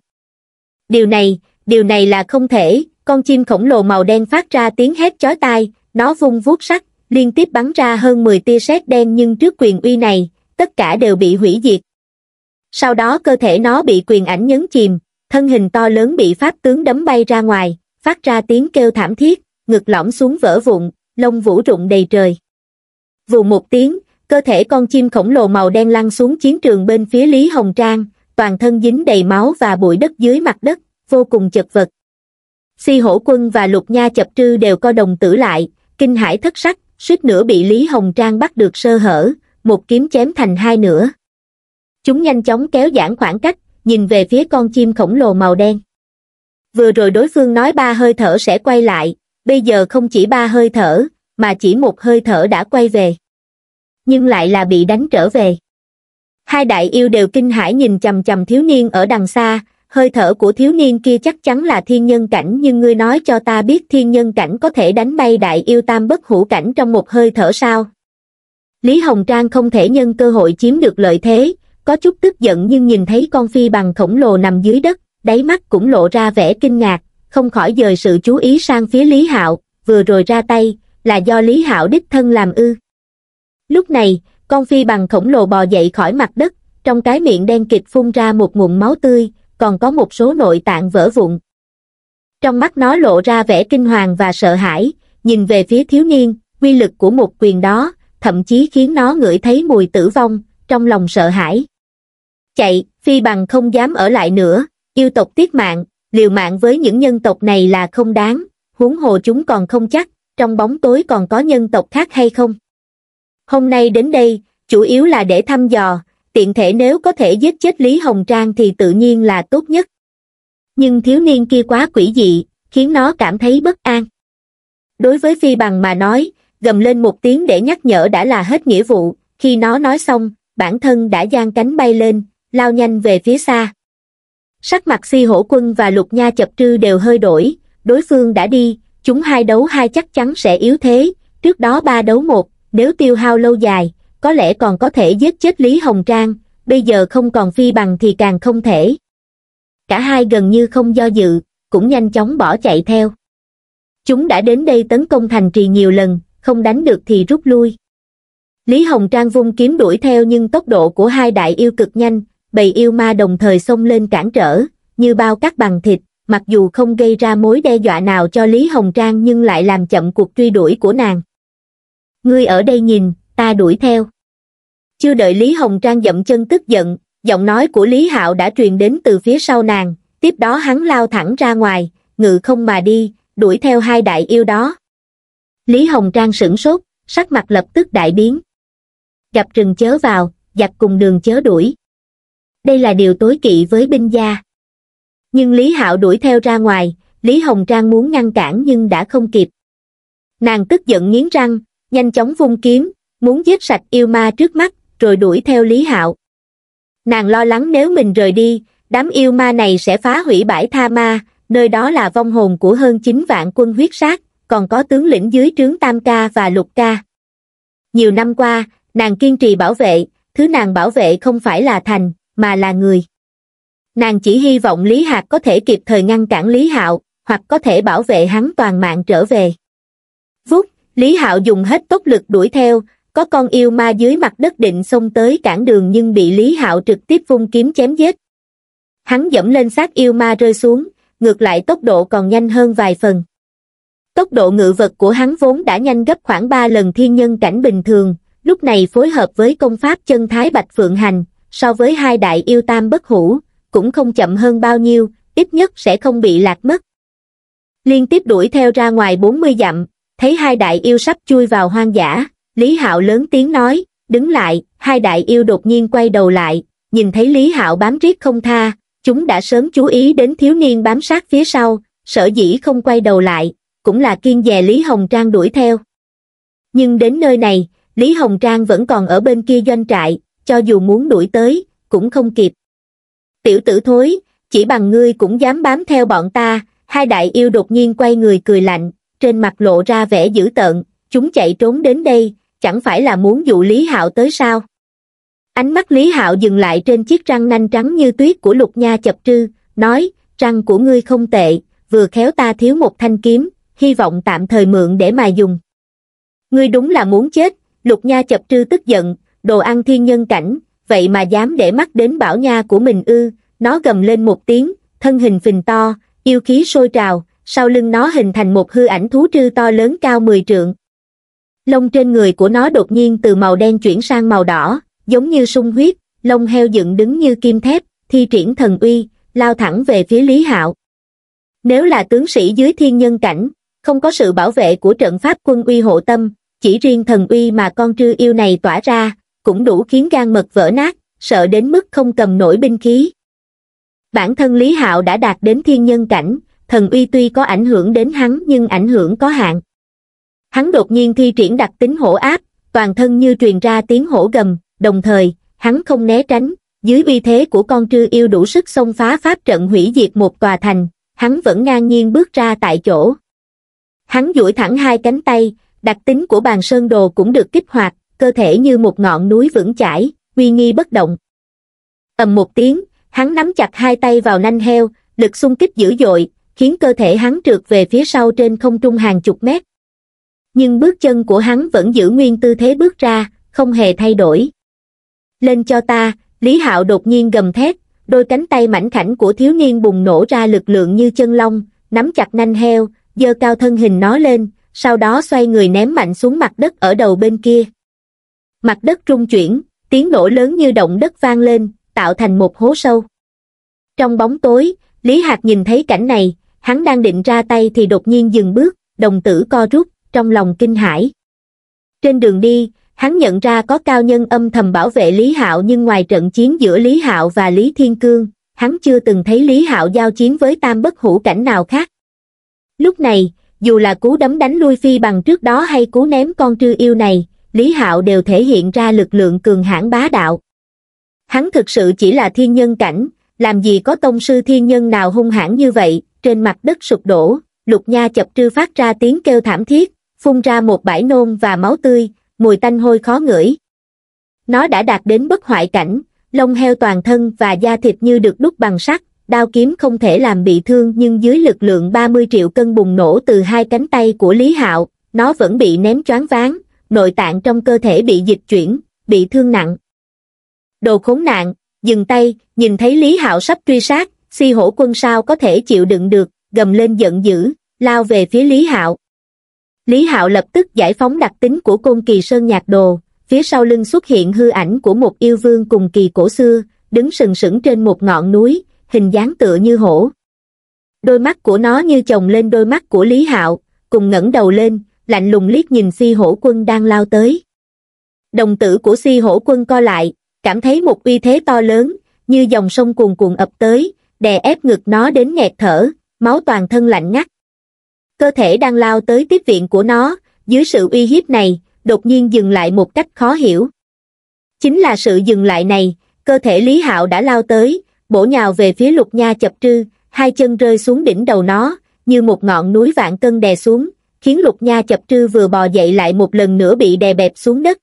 Điều này, điều này là không thể, con chim khổng lồ màu đen phát ra tiếng hét chói tai, nó vung vuốt sắt, liên tiếp bắn ra hơn 10 tia sét đen nhưng trước quyền uy này, tất cả đều bị hủy diệt. Sau đó cơ thể nó bị quyền ảnh nhấn chìm, thân hình to lớn bị pháp tướng đấm bay ra ngoài, phát ra tiếng kêu thảm thiết, ngực lõm xuống vỡ vụn, lông vũ rụng đầy trời vù một tiếng cơ thể con chim khổng lồ màu đen lăn xuống chiến trường bên phía lý hồng trang toàn thân dính đầy máu và bụi đất dưới mặt đất vô cùng chật vật si hổ quân và lục nha chập trư đều co đồng tử lại kinh hải thất sắc suýt nữa bị lý hồng trang bắt được sơ hở một kiếm chém thành hai nửa chúng nhanh chóng kéo giãn khoảng cách nhìn về phía con chim khổng lồ màu đen vừa rồi đối phương nói ba hơi thở sẽ quay lại bây giờ không chỉ ba hơi thở mà chỉ một hơi thở đã quay về nhưng lại là bị đánh trở về hai đại yêu đều kinh hãi nhìn chầm chầm thiếu niên ở đằng xa hơi thở của thiếu niên kia chắc chắn là thiên nhân cảnh nhưng ngươi nói cho ta biết thiên nhân cảnh có thể đánh bay đại yêu tam bất hữu cảnh trong một hơi thở sao lý hồng trang không thể nhân cơ hội chiếm được lợi thế có chút tức giận nhưng nhìn thấy con phi bằng khổng lồ nằm dưới đất đáy mắt cũng lộ ra vẻ kinh ngạc không khỏi dời sự chú ý sang phía lý hạo vừa rồi ra tay là do Lý Hạo đích thân làm ư. Lúc này, con phi bằng khổng lồ bò dậy khỏi mặt đất, trong cái miệng đen kịch phun ra một nguồn máu tươi, còn có một số nội tạng vỡ vụn. Trong mắt nó lộ ra vẻ kinh hoàng và sợ hãi, nhìn về phía thiếu niên, quy lực của một quyền đó, thậm chí khiến nó ngửi thấy mùi tử vong, trong lòng sợ hãi. Chạy, phi bằng không dám ở lại nữa, yêu tộc tiết mạng, liều mạng với những nhân tộc này là không đáng, huống hồ chúng còn không chắc, trong bóng tối còn có nhân tộc khác hay không. Hôm nay đến đây, chủ yếu là để thăm dò, tiện thể nếu có thể giết chết Lý Hồng Trang thì tự nhiên là tốt nhất. Nhưng thiếu niên kia quá quỷ dị, khiến nó cảm thấy bất an. Đối với phi bằng mà nói, gầm lên một tiếng để nhắc nhở đã là hết nghĩa vụ, khi nó nói xong, bản thân đã giang cánh bay lên, lao nhanh về phía xa. Sắc mặt si hổ quân và lục nha chập trư đều hơi đổi, đối phương đã đi, chúng hai đấu hai chắc chắn sẽ yếu thế, trước đó ba đấu một, nếu tiêu hao lâu dài, có lẽ còn có thể giết chết Lý Hồng Trang, bây giờ không còn phi bằng thì càng không thể. Cả hai gần như không do dự, cũng nhanh chóng bỏ chạy theo. Chúng đã đến đây tấn công thành trì nhiều lần, không đánh được thì rút lui. Lý Hồng Trang vung kiếm đuổi theo nhưng tốc độ của hai đại yêu cực nhanh, bầy yêu ma đồng thời xông lên cản trở, như bao cát bằng thịt, mặc dù không gây ra mối đe dọa nào cho lý hồng trang nhưng lại làm chậm cuộc truy đuổi của nàng ngươi ở đây nhìn ta đuổi theo chưa đợi lý hồng trang dậm chân tức giận giọng nói của lý hạo đã truyền đến từ phía sau nàng tiếp đó hắn lao thẳng ra ngoài ngự không mà đi đuổi theo hai đại yêu đó lý hồng trang sửng sốt sắc mặt lập tức đại biến gặp rừng chớ vào giặc cùng đường chớ đuổi đây là điều tối kỵ với binh gia nhưng Lý Hạo đuổi theo ra ngoài, Lý Hồng Trang muốn ngăn cản nhưng đã không kịp. Nàng tức giận nghiến răng, nhanh chóng vung kiếm, muốn giết sạch yêu ma trước mắt, rồi đuổi theo Lý Hạo. Nàng lo lắng nếu mình rời đi, đám yêu ma này sẽ phá hủy bãi tha ma, nơi đó là vong hồn của hơn 9 vạn quân huyết sát, còn có tướng lĩnh dưới trướng Tam Ca và Lục Ca. Nhiều năm qua, nàng kiên trì bảo vệ, thứ nàng bảo vệ không phải là thành, mà là người nàng chỉ hy vọng lý hạc có thể kịp thời ngăn cản lý hạo hoặc có thể bảo vệ hắn toàn mạng trở về vút lý hạo dùng hết tốc lực đuổi theo có con yêu ma dưới mặt đất định xông tới cản đường nhưng bị lý hạo trực tiếp vung kiếm chém giết hắn dẫm lên xác yêu ma rơi xuống ngược lại tốc độ còn nhanh hơn vài phần tốc độ ngự vật của hắn vốn đã nhanh gấp khoảng ba lần thiên nhân cảnh bình thường lúc này phối hợp với công pháp chân thái bạch phượng hành so với hai đại yêu tam bất hủ cũng không chậm hơn bao nhiêu, ít nhất sẽ không bị lạc mất. Liên tiếp đuổi theo ra ngoài 40 dặm, thấy hai đại yêu sắp chui vào hoang dã, Lý Hạo lớn tiếng nói, đứng lại, hai đại yêu đột nhiên quay đầu lại, nhìn thấy Lý Hạo bám riết không tha, chúng đã sớm chú ý đến thiếu niên bám sát phía sau, sở dĩ không quay đầu lại, cũng là kiên dè Lý Hồng Trang đuổi theo. Nhưng đến nơi này, Lý Hồng Trang vẫn còn ở bên kia doanh trại, cho dù muốn đuổi tới, cũng không kịp tiểu tử thối chỉ bằng ngươi cũng dám bám theo bọn ta hai đại yêu đột nhiên quay người cười lạnh trên mặt lộ ra vẻ dữ tợn chúng chạy trốn đến đây chẳng phải là muốn dụ lý hạo tới sao ánh mắt lý hạo dừng lại trên chiếc răng nanh trắng như tuyết của lục nha chập trư nói răng của ngươi không tệ vừa khéo ta thiếu một thanh kiếm hy vọng tạm thời mượn để mà dùng ngươi đúng là muốn chết lục nha chập trư tức giận đồ ăn thiên nhân cảnh vậy mà dám để mắt đến bảo nha của mình ư, nó gầm lên một tiếng, thân hình phình to, yêu khí sôi trào, sau lưng nó hình thành một hư ảnh thú trư to lớn cao 10 trượng. Lông trên người của nó đột nhiên từ màu đen chuyển sang màu đỏ, giống như sung huyết, lông heo dựng đứng như kim thép, thi triển thần uy, lao thẳng về phía Lý Hạo. Nếu là tướng sĩ dưới thiên nhân cảnh, không có sự bảo vệ của trận pháp quân uy hộ tâm, chỉ riêng thần uy mà con trư yêu này tỏa ra, cũng đủ khiến gan mật vỡ nát, sợ đến mức không cầm nổi binh khí. Bản thân Lý Hạo đã đạt đến thiên nhân cảnh, thần uy tuy có ảnh hưởng đến hắn nhưng ảnh hưởng có hạn. Hắn đột nhiên thi triển đặc tính hổ áp, toàn thân như truyền ra tiếng hổ gầm, đồng thời, hắn không né tránh, dưới uy thế của con trư yêu đủ sức xông phá pháp trận hủy diệt một tòa thành, hắn vẫn ngang nhiên bước ra tại chỗ. Hắn duỗi thẳng hai cánh tay, đặc tính của bàn sơn đồ cũng được kích hoạt, cơ thể như một ngọn núi vững chãi, uy nghi bất động. ầm một tiếng, hắn nắm chặt hai tay vào nanh heo, lực xung kích dữ dội, khiến cơ thể hắn trượt về phía sau trên không trung hàng chục mét. Nhưng bước chân của hắn vẫn giữ nguyên tư thế bước ra, không hề thay đổi. Lên cho ta, Lý Hạo đột nhiên gầm thét, đôi cánh tay mảnh khảnh của thiếu niên bùng nổ ra lực lượng như chân long, nắm chặt nanh heo, dơ cao thân hình nó lên, sau đó xoay người ném mạnh xuống mặt đất ở đầu bên kia mặt đất rung chuyển, tiếng nổ lớn như động đất vang lên, tạo thành một hố sâu. Trong bóng tối, Lý Hạc nhìn thấy cảnh này, hắn đang định ra tay thì đột nhiên dừng bước, đồng tử co rút, trong lòng kinh hãi. Trên đường đi, hắn nhận ra có cao nhân âm thầm bảo vệ Lý Hạo nhưng ngoài trận chiến giữa Lý Hạo và Lý Thiên Cương, hắn chưa từng thấy Lý Hạo giao chiến với tam bất hữu cảnh nào khác. Lúc này, dù là cú đấm đánh lui phi bằng trước đó hay cú ném con trư yêu này, Lý Hạo đều thể hiện ra lực lượng cường hãn bá đạo. Hắn thực sự chỉ là thiên nhân cảnh, làm gì có tông sư thiên nhân nào hung hãn như vậy, trên mặt đất sụp đổ, lục nha chập trư phát ra tiếng kêu thảm thiết, phun ra một bãi nôn và máu tươi, mùi tanh hôi khó ngửi. Nó đã đạt đến bất hoại cảnh, lông heo toàn thân và da thịt như được đúc bằng sắt, đao kiếm không thể làm bị thương nhưng dưới lực lượng 30 triệu cân bùng nổ từ hai cánh tay của Lý Hạo, nó vẫn bị ném choáng váng, nội tạng trong cơ thể bị dịch chuyển, bị thương nặng. Đồ khốn nạn, dừng tay, nhìn thấy Lý Hạo sắp truy sát, si hổ quân sao có thể chịu đựng được, gầm lên giận dữ, lao về phía Lý Hạo. Lý Hạo lập tức giải phóng đặc tính của côn kỳ sơn nhạc đồ, phía sau lưng xuất hiện hư ảnh của một yêu vương cùng kỳ cổ xưa, đứng sừng sững trên một ngọn núi, hình dáng tựa như hổ. Đôi mắt của nó như chồng lên đôi mắt của Lý Hạo, cùng ngẩng đầu lên, lạnh lùng liếc nhìn si hổ quân đang lao tới. Đồng tử của si hổ quân co lại, cảm thấy một uy thế to lớn, như dòng sông cuồn cuộn ập tới, đè ép ngực nó đến nghẹt thở, máu toàn thân lạnh ngắt. Cơ thể đang lao tới tiếp viện của nó, dưới sự uy hiếp này, đột nhiên dừng lại một cách khó hiểu. Chính là sự dừng lại này, cơ thể Lý Hạo đã lao tới, bổ nhào về phía lục nha chập trư, hai chân rơi xuống đỉnh đầu nó, như một ngọn núi vạn cân đè xuống, khiến lục nha chập trư vừa bò dậy lại một lần nữa bị đè bẹp xuống đất.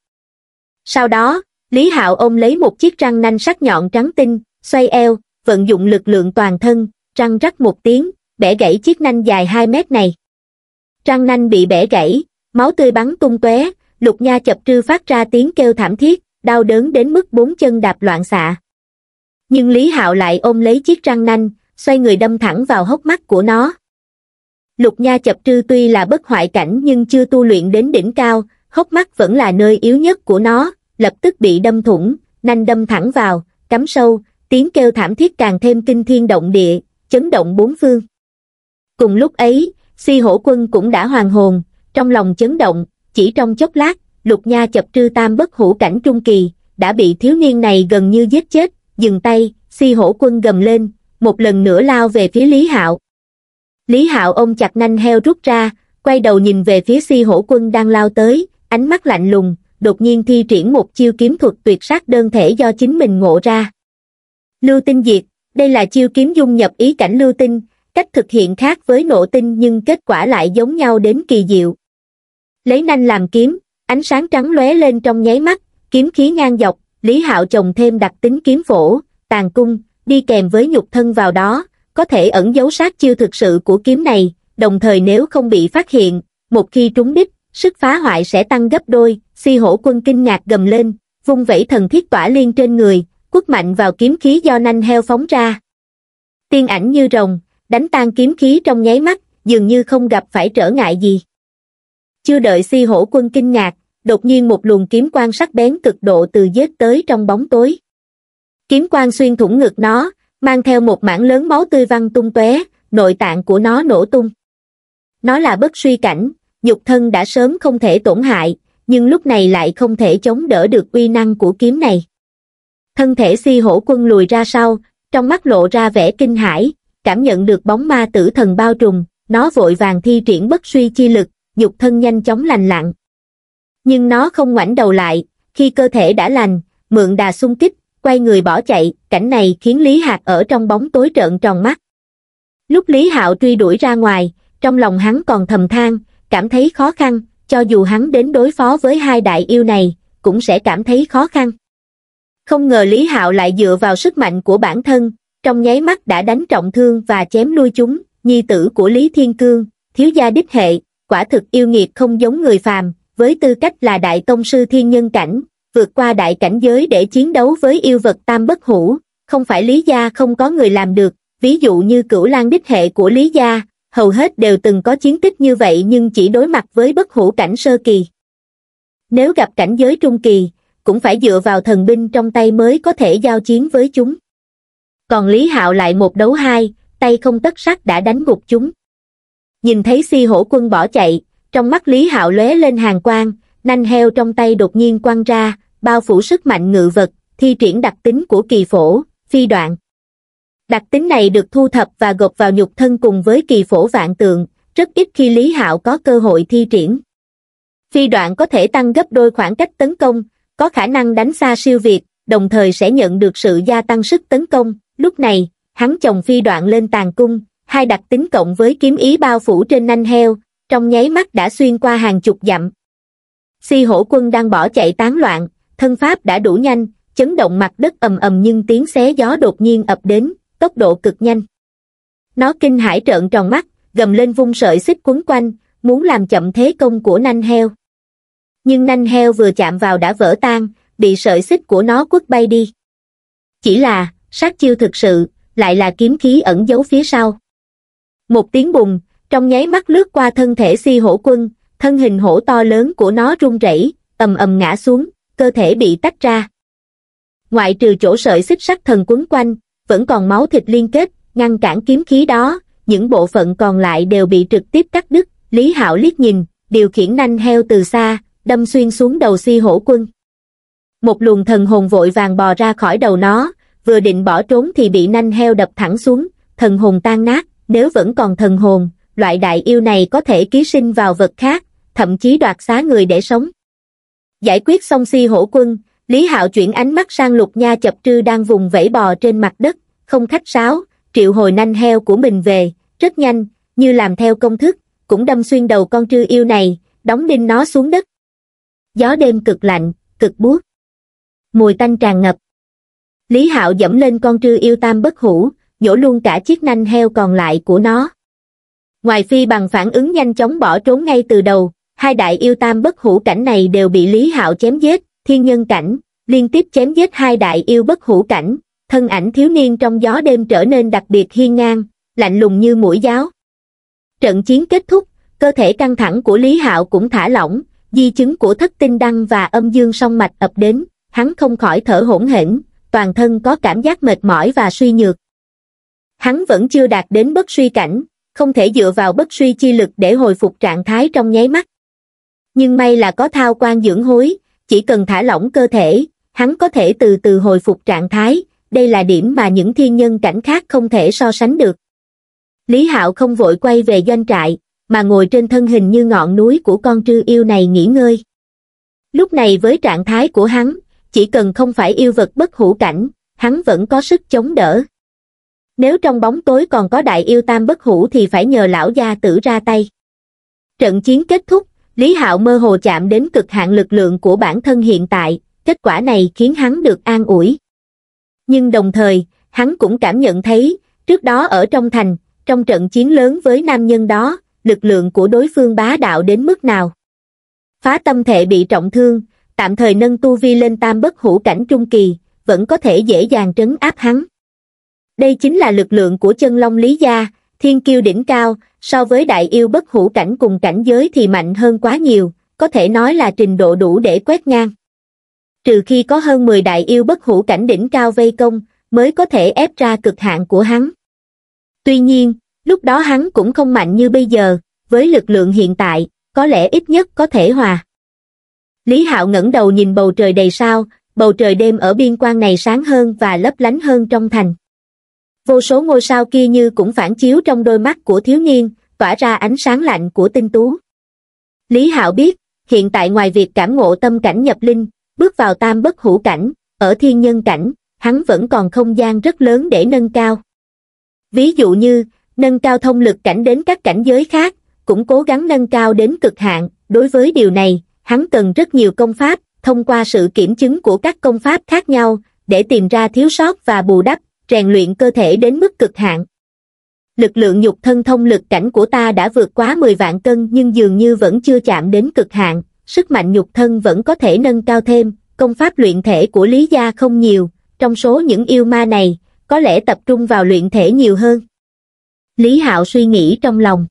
Sau đó, Lý Hạo ôm lấy một chiếc răng nanh sắc nhọn trắng tinh, xoay eo, vận dụng lực lượng toàn thân, răng rắc một tiếng, bẻ gãy chiếc nanh dài 2 mét này. Răng nanh bị bẻ gãy, máu tươi bắn tung tóe, lục nha chập trư phát ra tiếng kêu thảm thiết, đau đớn đến mức bốn chân đạp loạn xạ. Nhưng Lý Hạo lại ôm lấy chiếc răng nanh, xoay người đâm thẳng vào hốc mắt của nó lục nha chập trư tuy là bất hoại cảnh nhưng chưa tu luyện đến đỉnh cao hốc mắt vẫn là nơi yếu nhất của nó lập tức bị đâm thủng nanh đâm thẳng vào cắm sâu tiếng kêu thảm thiết càng thêm kinh thiên động địa chấn động bốn phương cùng lúc ấy si hổ quân cũng đã hoàn hồn trong lòng chấn động chỉ trong chốc lát lục nha chập trư tam bất hữu cảnh trung kỳ đã bị thiếu niên này gần như giết chết dừng tay si hổ quân gầm lên một lần nữa lao về phía lý hạo Lý Hạo ôm chặt nanh heo rút ra, quay đầu nhìn về phía si hổ quân đang lao tới, ánh mắt lạnh lùng, đột nhiên thi triển một chiêu kiếm thuật tuyệt sát đơn thể do chính mình ngộ ra. Lưu tinh diệt, đây là chiêu kiếm dung nhập ý cảnh lưu tinh, cách thực hiện khác với nộ tinh nhưng kết quả lại giống nhau đến kỳ diệu. Lấy nanh làm kiếm, ánh sáng trắng lóe lên trong nháy mắt, kiếm khí ngang dọc, Lý Hạo chồng thêm đặc tính kiếm phổ, tàn cung, đi kèm với nhục thân vào đó, có thể ẩn giấu sát chiêu thực sự của kiếm này, đồng thời nếu không bị phát hiện, một khi trúng đích, sức phá hoại sẽ tăng gấp đôi, si hổ quân kinh ngạc gầm lên, vung vẩy thần thiết tỏa liên trên người, quất mạnh vào kiếm khí do nanh heo phóng ra. Tiên ảnh như rồng, đánh tan kiếm khí trong nháy mắt, dường như không gặp phải trở ngại gì. Chưa đợi si hổ quân kinh ngạc, đột nhiên một luồng kiếm quang sắc bén cực độ từ giết tới trong bóng tối. Kiếm quang xuyên thủng ngực nó, mang theo một mảng lớn máu tươi văng tung tóe nội tạng của nó nổ tung nó là bất suy cảnh nhục thân đã sớm không thể tổn hại nhưng lúc này lại không thể chống đỡ được uy năng của kiếm này thân thể si hổ quân lùi ra sau trong mắt lộ ra vẻ kinh hãi cảm nhận được bóng ma tử thần bao trùm nó vội vàng thi triển bất suy chi lực nhục thân nhanh chóng lành lặng. nhưng nó không ngoảnh đầu lại khi cơ thể đã lành mượn đà xung kích quay người bỏ chạy, cảnh này khiến Lý Hạc ở trong bóng tối trợn tròn mắt. Lúc Lý Hạo truy đuổi ra ngoài, trong lòng hắn còn thầm than, cảm thấy khó khăn, cho dù hắn đến đối phó với hai đại yêu này, cũng sẽ cảm thấy khó khăn. Không ngờ Lý Hạo lại dựa vào sức mạnh của bản thân, trong nháy mắt đã đánh trọng thương và chém nuôi chúng, nhi tử của Lý Thiên Cương, thiếu gia đích hệ, quả thực yêu nghiệt không giống người phàm, với tư cách là đại tông sư thiên nhân cảnh, vượt qua đại cảnh giới để chiến đấu với yêu vật tam bất hủ, không phải Lý Gia không có người làm được, ví dụ như cửu lan đích hệ của Lý Gia, hầu hết đều từng có chiến tích như vậy nhưng chỉ đối mặt với bất hủ cảnh sơ kỳ. Nếu gặp cảnh giới trung kỳ, cũng phải dựa vào thần binh trong tay mới có thể giao chiến với chúng. Còn Lý Hạo lại một đấu hai, tay không tất sắc đã đánh gục chúng. Nhìn thấy si hổ quân bỏ chạy, trong mắt Lý Hạo lóe lên hàng quang, nanh heo trong tay đột nhiên quăng ra, bao phủ sức mạnh ngự vật, thi triển đặc tính của kỳ phổ, phi đoạn. Đặc tính này được thu thập và gộp vào nhục thân cùng với kỳ phổ vạn tượng, rất ít khi Lý Hạo có cơ hội thi triển. Phi đoạn có thể tăng gấp đôi khoảng cách tấn công, có khả năng đánh xa siêu việt, đồng thời sẽ nhận được sự gia tăng sức tấn công. Lúc này, hắn chồng phi đoạn lên tàn cung, hai đặc tính cộng với kiếm ý bao phủ trên nanh heo, trong nháy mắt đã xuyên qua hàng chục dặm. Si hổ quân đang bỏ chạy tán loạn, thân pháp đã đủ nhanh, chấn động mặt đất ầm ầm nhưng tiếng xé gió đột nhiên ập đến, tốc độ cực nhanh. Nó kinh hãi trợn tròn mắt, gầm lên vung sợi xích quấn quanh, muốn làm chậm thế công của nanh heo. Nhưng nanh heo vừa chạm vào đã vỡ tan, bị sợi xích của nó quất bay đi. Chỉ là, sát chiêu thực sự, lại là kiếm khí ẩn giấu phía sau. Một tiếng bùng, trong nháy mắt lướt qua thân thể si hổ quân, thân hình hổ to lớn của nó rung rẩy, ầm ầm ngã xuống, cơ thể bị tách ra. Ngoại trừ chỗ sợi xích sắt thần quấn quanh, vẫn còn máu thịt liên kết, ngăn cản kiếm khí đó, những bộ phận còn lại đều bị trực tiếp cắt đứt, Lý Hạo liếc nhìn, điều khiển nanh heo từ xa, đâm xuyên xuống đầu si hổ quân. Một luồng thần hồn vội vàng bò ra khỏi đầu nó, vừa định bỏ trốn thì bị nanh heo đập thẳng xuống, thần hồn tan nát, nếu vẫn còn thần hồn, loại đại yêu này có thể ký sinh vào vật khác, thậm chí đoạt xá người để sống. Giải quyết xong si hổ quân, Lý Hạo chuyển ánh mắt sang lục nha chập trư đang vùng vẫy bò trên mặt đất, không khách sáo, triệu hồi nanh heo của mình về, rất nhanh, như làm theo công thức, cũng đâm xuyên đầu con trư yêu này, đóng đinh nó xuống đất. Gió đêm cực lạnh, cực buốt. Mùi tanh tràn ngập. Lý Hạo dẫm lên con trư yêu tam bất hủ, nhổ luôn cả chiếc nanh heo còn lại của nó. Ngoài phi bằng phản ứng nhanh chóng bỏ trốn ngay từ đầu, hai đại yêu tam bất hủ cảnh này đều bị Lý Hạo chém giết, thiên nhân cảnh, liên tiếp chém giết hai đại yêu bất hủ cảnh, thân ảnh thiếu niên trong gió đêm trở nên đặc biệt hiên ngang, lạnh lùng như mũi giáo. Trận chiến kết thúc, cơ thể căng thẳng của Lý Hạo cũng thả lỏng, di chứng của thất tinh đăng và âm dương song mạch ập đến, hắn không khỏi thở hỗn hển, toàn thân có cảm giác mệt mỏi và suy nhược. Hắn vẫn chưa đạt đến bất suy cảnh, không thể dựa vào bất suy chi lực để hồi phục trạng thái trong nháy mắt nhưng may là có thao quan dưỡng hối, chỉ cần thả lỏng cơ thể, hắn có thể từ từ hồi phục trạng thái, đây là điểm mà những thiên nhân cảnh khác không thể so sánh được. Lý Hạo không vội quay về doanh trại, mà ngồi trên thân hình như ngọn núi của con trư yêu này nghỉ ngơi. Lúc này với trạng thái của hắn, chỉ cần không phải yêu vật bất hữu cảnh, hắn vẫn có sức chống đỡ. Nếu trong bóng tối còn có đại yêu tam bất hữu thì phải nhờ lão gia tử ra tay. Trận chiến kết thúc, Lý Hạo mơ hồ chạm đến cực hạn lực lượng của bản thân hiện tại, kết quả này khiến hắn được an ủi. Nhưng đồng thời, hắn cũng cảm nhận thấy, trước đó ở trong thành, trong trận chiến lớn với nam nhân đó, lực lượng của đối phương bá đạo đến mức nào. Phá tâm thể bị trọng thương, tạm thời nâng tu vi lên tam bất hữu cảnh trung kỳ, vẫn có thể dễ dàng trấn áp hắn. Đây chính là lực lượng của chân long lý gia, thiên kiêu đỉnh cao, so với đại yêu bất hủ cảnh cùng cảnh giới thì mạnh hơn quá nhiều, có thể nói là trình độ đủ để quét ngang. Trừ khi có hơn 10 đại yêu bất hủ cảnh đỉnh cao vây công, mới có thể ép ra cực hạn của hắn. Tuy nhiên, lúc đó hắn cũng không mạnh như bây giờ, với lực lượng hiện tại, có lẽ ít nhất có thể hòa. Lý Hạo ngẩng đầu nhìn bầu trời đầy sao, bầu trời đêm ở biên quan này sáng hơn và lấp lánh hơn trong thành vô số ngôi sao kia như cũng phản chiếu trong đôi mắt của thiếu niên, tỏa ra ánh sáng lạnh của tinh tú. Lý Hạo biết, hiện tại ngoài việc cảm ngộ tâm cảnh nhập linh, bước vào tam bất hữu cảnh, ở thiên nhân cảnh, hắn vẫn còn không gian rất lớn để nâng cao. Ví dụ như, nâng cao thông lực cảnh đến các cảnh giới khác, cũng cố gắng nâng cao đến cực hạn, đối với điều này, hắn cần rất nhiều công pháp, thông qua sự kiểm chứng của các công pháp khác nhau, để tìm ra thiếu sót và bù đắp, rèn luyện cơ thể đến mức cực hạn. Lực lượng nhục thân thông lực cảnh của ta đã vượt quá 10 vạn cân nhưng dường như vẫn chưa chạm đến cực hạn, sức mạnh nhục thân vẫn có thể nâng cao thêm, công pháp luyện thể của Lý Gia không nhiều, trong số những yêu ma này, có lẽ tập trung vào luyện thể nhiều hơn. Lý Hạo suy nghĩ trong lòng.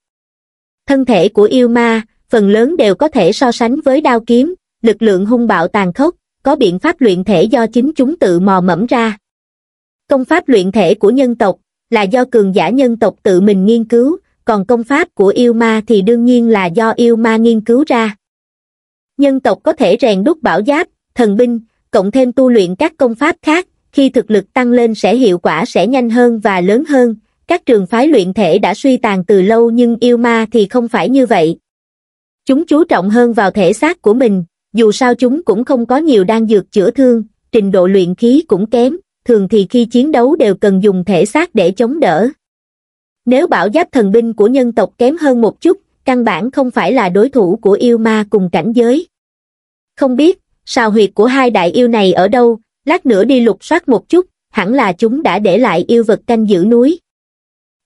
Thân thể của yêu ma, phần lớn đều có thể so sánh với đao kiếm, lực lượng hung bạo tàn khốc, có biện pháp luyện thể do chính chúng tự mò mẫm ra, Công pháp luyện thể của nhân tộc là do cường giả nhân tộc tự mình nghiên cứu, còn công pháp của yêu ma thì đương nhiên là do yêu ma nghiên cứu ra. Nhân tộc có thể rèn đúc bảo giáp, thần binh, cộng thêm tu luyện các công pháp khác, khi thực lực tăng lên sẽ hiệu quả sẽ nhanh hơn và lớn hơn. Các trường phái luyện thể đã suy tàn từ lâu nhưng yêu ma thì không phải như vậy. Chúng chú trọng hơn vào thể xác của mình, dù sao chúng cũng không có nhiều đan dược chữa thương, trình độ luyện khí cũng kém, thường thì khi chiến đấu đều cần dùng thể xác để chống đỡ. Nếu bảo giáp thần binh của nhân tộc kém hơn một chút, căn bản không phải là đối thủ của yêu ma cùng cảnh giới. Không biết, sào huyệt của hai đại yêu này ở đâu, lát nữa đi lục soát một chút, hẳn là chúng đã để lại yêu vật canh giữ núi.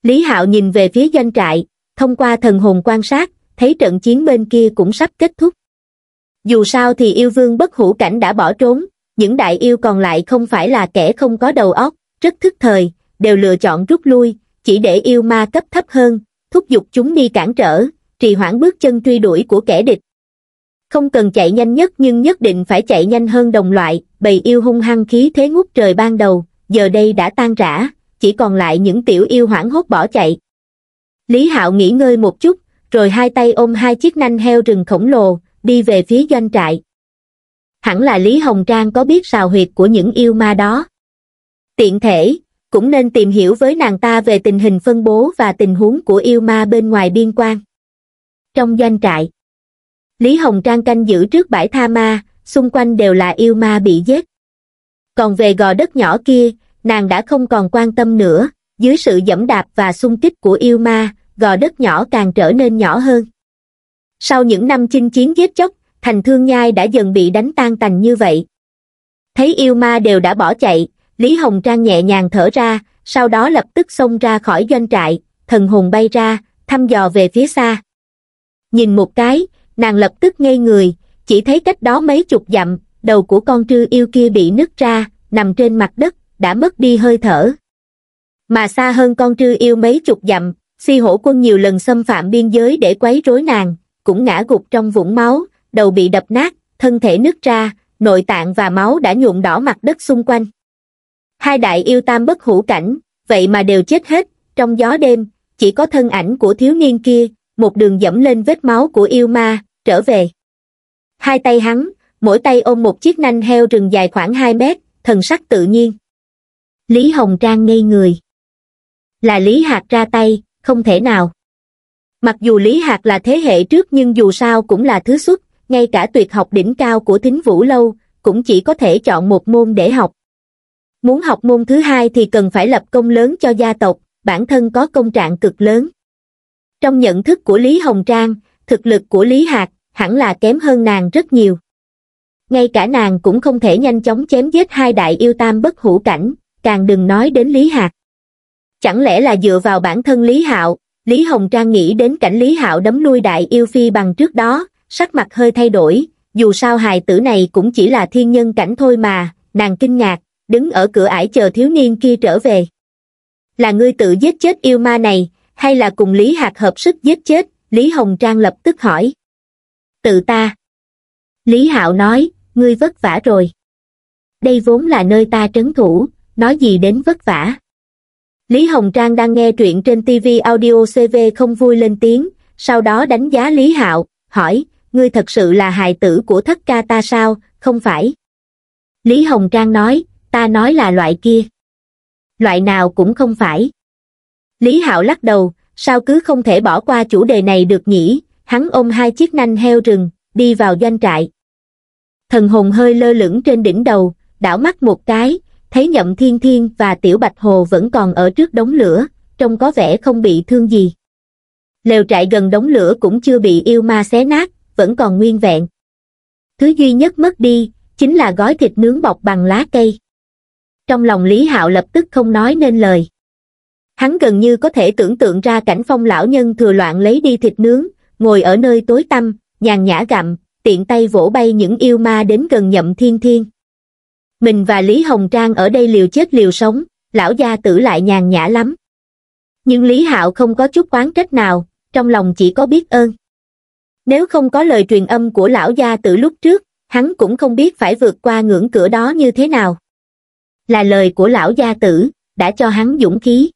Lý Hạo nhìn về phía doanh trại, thông qua thần hồn quan sát, thấy trận chiến bên kia cũng sắp kết thúc. Dù sao thì yêu vương bất hủ cảnh đã bỏ trốn, những đại yêu còn lại không phải là kẻ không có đầu óc, rất thức thời, đều lựa chọn rút lui, chỉ để yêu ma cấp thấp hơn, thúc giục chúng đi cản trở, trì hoãn bước chân truy đuổi của kẻ địch. Không cần chạy nhanh nhất nhưng nhất định phải chạy nhanh hơn đồng loại, bầy yêu hung hăng khí thế ngút trời ban đầu, giờ đây đã tan rã, chỉ còn lại những tiểu yêu hoảng hốt bỏ chạy. Lý Hạo nghỉ ngơi một chút, rồi hai tay ôm hai chiếc nanh heo rừng khổng lồ, đi về phía doanh trại hẳn là Lý Hồng Trang có biết sào huyệt của những yêu ma đó. Tiện thể, cũng nên tìm hiểu với nàng ta về tình hình phân bố và tình huống của yêu ma bên ngoài biên quan. Trong doanh trại, Lý Hồng Trang canh giữ trước bãi tha ma, xung quanh đều là yêu ma bị giết. Còn về gò đất nhỏ kia, nàng đã không còn quan tâm nữa, dưới sự dẫm đạp và xung kích của yêu ma, gò đất nhỏ càng trở nên nhỏ hơn. Sau những năm chinh chiến giết chóc, thành thương nhai đã dần bị đánh tan tành như vậy thấy yêu ma đều đã bỏ chạy lý hồng trang nhẹ nhàng thở ra sau đó lập tức xông ra khỏi doanh trại thần hồn bay ra thăm dò về phía xa nhìn một cái nàng lập tức ngây người chỉ thấy cách đó mấy chục dặm đầu của con trư yêu kia bị nứt ra nằm trên mặt đất đã mất đi hơi thở mà xa hơn con trư yêu mấy chục dặm si hổ quân nhiều lần xâm phạm biên giới để quấy rối nàng cũng ngã gục trong vũng máu đầu bị đập nát thân thể nứt ra nội tạng và máu đã nhuộm đỏ mặt đất xung quanh hai đại yêu tam bất hữu cảnh vậy mà đều chết hết trong gió đêm chỉ có thân ảnh của thiếu niên kia một đường dẫm lên vết máu của yêu ma trở về hai tay hắn mỗi tay ôm một chiếc nanh heo rừng dài khoảng hai mét thần sắc tự nhiên lý hồng trang ngây người là lý Hạc ra tay không thể nào mặc dù lý Hạc là thế hệ trước nhưng dù sao cũng là thứ xuất ngay cả tuyệt học đỉnh cao của thính vũ lâu, cũng chỉ có thể chọn một môn để học. Muốn học môn thứ hai thì cần phải lập công lớn cho gia tộc, bản thân có công trạng cực lớn. Trong nhận thức của Lý Hồng Trang, thực lực của Lý Hạc hẳn là kém hơn nàng rất nhiều. Ngay cả nàng cũng không thể nhanh chóng chém giết hai đại yêu tam bất hữu cảnh, càng đừng nói đến Lý Hạc. Chẳng lẽ là dựa vào bản thân Lý Hạo, Lý Hồng Trang nghĩ đến cảnh Lý Hạo đấm nuôi đại yêu phi bằng trước đó, sắc mặt hơi thay đổi dù sao hài tử này cũng chỉ là thiên nhân cảnh thôi mà nàng kinh ngạc đứng ở cửa ải chờ thiếu niên kia trở về là ngươi tự giết chết yêu ma này hay là cùng lý hạc hợp sức giết chết lý hồng trang lập tức hỏi tự ta lý hạo nói ngươi vất vả rồi đây vốn là nơi ta trấn thủ nói gì đến vất vả lý hồng trang đang nghe truyện trên tv audio cv không vui lên tiếng sau đó đánh giá lý hạo hỏi ngươi thật sự là hài tử của thất ca ta sao, không phải? Lý Hồng Trang nói, ta nói là loại kia. Loại nào cũng không phải. Lý Hạo lắc đầu, sao cứ không thể bỏ qua chủ đề này được nhỉ, hắn ôm hai chiếc nanh heo rừng, đi vào doanh trại. Thần hồn hơi lơ lửng trên đỉnh đầu, đảo mắt một cái, thấy nhậm thiên thiên và tiểu bạch hồ vẫn còn ở trước đống lửa, trông có vẻ không bị thương gì. Lều trại gần đống lửa cũng chưa bị yêu ma xé nát, vẫn còn nguyên vẹn. Thứ duy nhất mất đi, chính là gói thịt nướng bọc bằng lá cây. Trong lòng Lý Hạo lập tức không nói nên lời. Hắn gần như có thể tưởng tượng ra cảnh phong lão nhân thừa loạn lấy đi thịt nướng, ngồi ở nơi tối tăm, nhàn nhã gặm, tiện tay vỗ bay những yêu ma đến gần nhậm thiên thiên. Mình và Lý Hồng Trang ở đây liều chết liều sống, lão gia tử lại nhàn nhã lắm. Nhưng Lý Hạo không có chút oán trách nào, trong lòng chỉ có biết ơn nếu không có lời truyền âm của lão gia từ lúc trước hắn cũng không biết phải vượt qua ngưỡng cửa đó như thế nào là lời của lão gia tử đã cho hắn dũng khí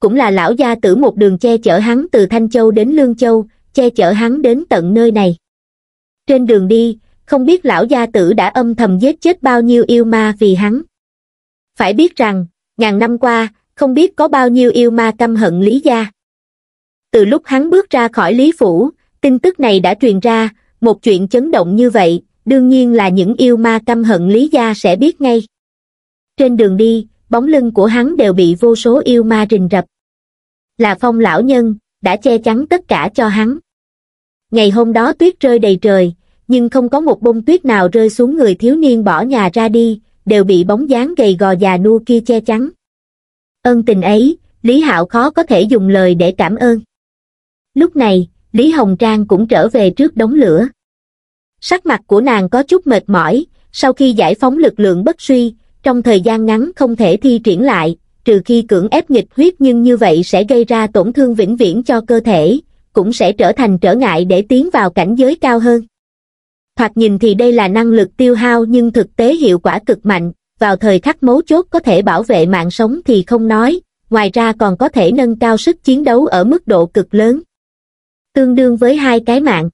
cũng là lão gia tử một đường che chở hắn từ thanh châu đến lương châu che chở hắn đến tận nơi này trên đường đi không biết lão gia tử đã âm thầm giết chết bao nhiêu yêu ma vì hắn phải biết rằng ngàn năm qua không biết có bao nhiêu yêu ma căm hận lý gia từ lúc hắn bước ra khỏi lý phủ tin tức này đã truyền ra một chuyện chấn động như vậy đương nhiên là những yêu ma căm hận lý gia sẽ biết ngay trên đường đi bóng lưng của hắn đều bị vô số yêu ma rình rập là phong lão nhân đã che chắn tất cả cho hắn ngày hôm đó tuyết rơi đầy trời nhưng không có một bông tuyết nào rơi xuống người thiếu niên bỏ nhà ra đi đều bị bóng dáng gầy gò già nua kia che chắn ân tình ấy lý hạo khó có thể dùng lời để cảm ơn lúc này Lý Hồng Trang cũng trở về trước đống lửa. Sắc mặt của nàng có chút mệt mỏi, sau khi giải phóng lực lượng bất suy, trong thời gian ngắn không thể thi triển lại, trừ khi cưỡng ép nghịch huyết nhưng như vậy sẽ gây ra tổn thương vĩnh viễn cho cơ thể, cũng sẽ trở thành trở ngại để tiến vào cảnh giới cao hơn. Thoạt nhìn thì đây là năng lực tiêu hao nhưng thực tế hiệu quả cực mạnh, vào thời khắc mấu chốt có thể bảo vệ mạng sống thì không nói, ngoài ra còn có thể nâng cao sức chiến đấu ở mức độ cực lớn tương đương với hai cái mạng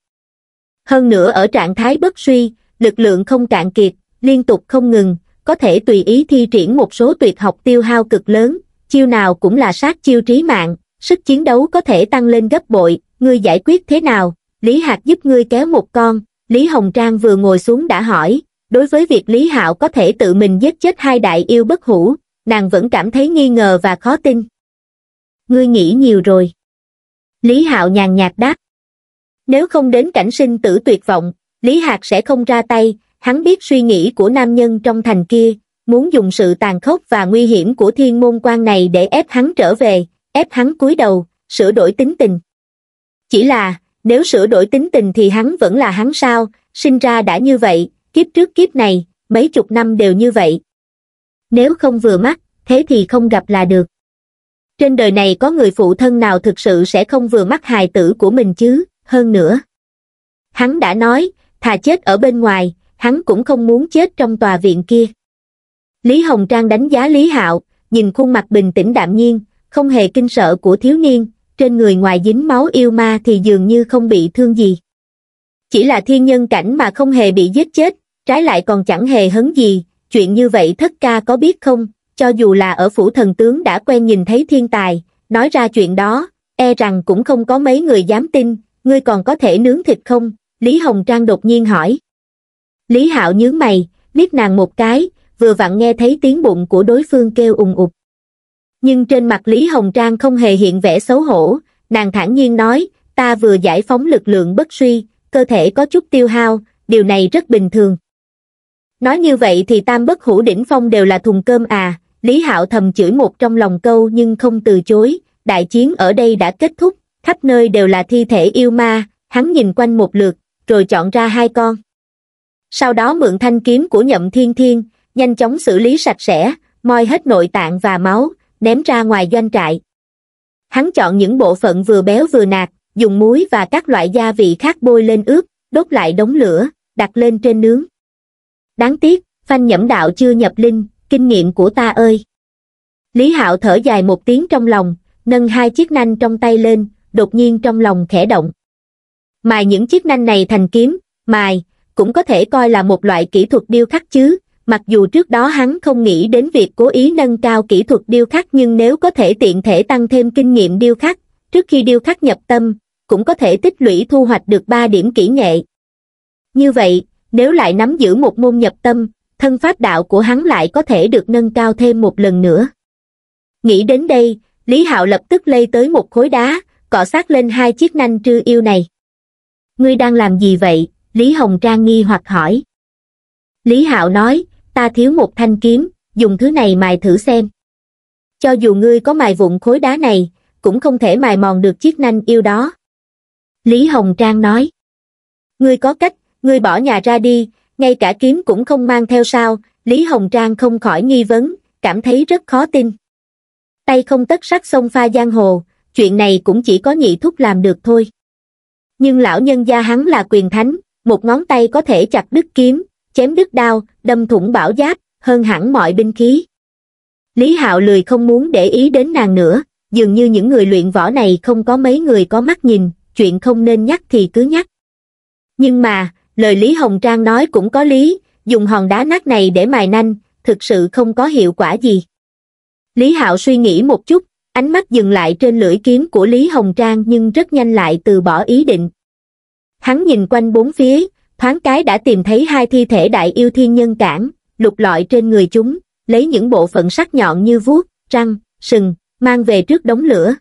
hơn nữa ở trạng thái bất suy lực lượng không cạn kiệt liên tục không ngừng có thể tùy ý thi triển một số tuyệt học tiêu hao cực lớn chiêu nào cũng là sát chiêu trí mạng sức chiến đấu có thể tăng lên gấp bội ngươi giải quyết thế nào lý hạc giúp ngươi kéo một con lý hồng trang vừa ngồi xuống đã hỏi đối với việc lý hạo có thể tự mình giết chết hai đại yêu bất hủ nàng vẫn cảm thấy nghi ngờ và khó tin ngươi nghĩ nhiều rồi Lý Hạo nhàn nhạt đáp. Nếu không đến cảnh sinh tử tuyệt vọng, Lý Hạc sẽ không ra tay, hắn biết suy nghĩ của nam nhân trong thành kia, muốn dùng sự tàn khốc và nguy hiểm của thiên môn quan này để ép hắn trở về, ép hắn cúi đầu, sửa đổi tính tình. Chỉ là, nếu sửa đổi tính tình thì hắn vẫn là hắn sao, sinh ra đã như vậy, kiếp trước kiếp này, mấy chục năm đều như vậy. Nếu không vừa mắt, thế thì không gặp là được trên đời này có người phụ thân nào thực sự sẽ không vừa mắt hài tử của mình chứ, hơn nữa. Hắn đã nói, thà chết ở bên ngoài, hắn cũng không muốn chết trong tòa viện kia. Lý Hồng Trang đánh giá Lý Hạo, nhìn khuôn mặt bình tĩnh đạm nhiên, không hề kinh sợ của thiếu niên, trên người ngoài dính máu yêu ma thì dường như không bị thương gì. Chỉ là thiên nhân cảnh mà không hề bị giết chết, trái lại còn chẳng hề hấn gì, chuyện như vậy thất ca có biết không, cho dù là ở phủ thần tướng đã quen nhìn thấy thiên tài, nói ra chuyện đó, e rằng cũng không có mấy người dám tin, ngươi còn có thể nướng thịt không? Lý Hồng Trang đột nhiên hỏi. Lý Hạo nhướng mày, liếc nàng một cái, vừa vặn nghe thấy tiếng bụng của đối phương kêu ùng ục. Nhưng trên mặt Lý Hồng Trang không hề hiện vẻ xấu hổ, nàng thản nhiên nói, ta vừa giải phóng lực lượng bất suy, cơ thể có chút tiêu hao, điều này rất bình thường. Nói như vậy thì tam bất hủ đỉnh phong đều là thùng cơm à, Lý Hạo thầm chửi một trong lòng câu nhưng không từ chối, đại chiến ở đây đã kết thúc, khắp nơi đều là thi thể yêu ma, hắn nhìn quanh một lượt, rồi chọn ra hai con. Sau đó mượn thanh kiếm của nhậm thiên thiên, nhanh chóng xử lý sạch sẽ, moi hết nội tạng và máu, ném ra ngoài doanh trại. Hắn chọn những bộ phận vừa béo vừa nạc, dùng muối và các loại gia vị khác bôi lên ướp, đốt lại đống lửa, đặt lên trên nướng. Đáng tiếc, phanh nhẫm đạo chưa nhập linh, kinh nghiệm của ta ơi lý hạo thở dài một tiếng trong lòng nâng hai chiếc nanh trong tay lên đột nhiên trong lòng khẽ động mài những chiếc nanh này thành kiếm mài cũng có thể coi là một loại kỹ thuật điêu khắc chứ mặc dù trước đó hắn không nghĩ đến việc cố ý nâng cao kỹ thuật điêu khắc nhưng nếu có thể tiện thể tăng thêm kinh nghiệm điêu khắc trước khi điêu khắc nhập tâm cũng có thể tích lũy thu hoạch được ba điểm kỹ nghệ như vậy nếu lại nắm giữ một môn nhập tâm thân pháp đạo của hắn lại có thể được nâng cao thêm một lần nữa. Nghĩ đến đây, Lý Hạo lập tức lây tới một khối đá, cọ sát lên hai chiếc nanh trư yêu này. Ngươi đang làm gì vậy? Lý Hồng Trang nghi hoặc hỏi. Lý Hạo nói, ta thiếu một thanh kiếm, dùng thứ này mài thử xem. Cho dù ngươi có mài vụn khối đá này, cũng không thể mài mòn được chiếc nanh yêu đó. Lý Hồng Trang nói. Ngươi có cách, ngươi bỏ nhà ra đi, ngay cả kiếm cũng không mang theo sao lý hồng trang không khỏi nghi vấn cảm thấy rất khó tin tay không tất sắc sông pha giang hồ chuyện này cũng chỉ có nhị thúc làm được thôi nhưng lão nhân gia hắn là quyền thánh một ngón tay có thể chặt đứt kiếm chém đứt đao đâm thủng bảo giáp hơn hẳn mọi binh khí lý hạo lười không muốn để ý đến nàng nữa dường như những người luyện võ này không có mấy người có mắt nhìn chuyện không nên nhắc thì cứ nhắc nhưng mà lời lý hồng trang nói cũng có lý dùng hòn đá nát này để mài nanh thực sự không có hiệu quả gì lý hạo suy nghĩ một chút ánh mắt dừng lại trên lưỡi kiếm của lý hồng trang nhưng rất nhanh lại từ bỏ ý định hắn nhìn quanh bốn phía thoáng cái đã tìm thấy hai thi thể đại yêu thiên nhân cản lục lọi trên người chúng lấy những bộ phận sắc nhọn như vuốt răng sừng mang về trước đống lửa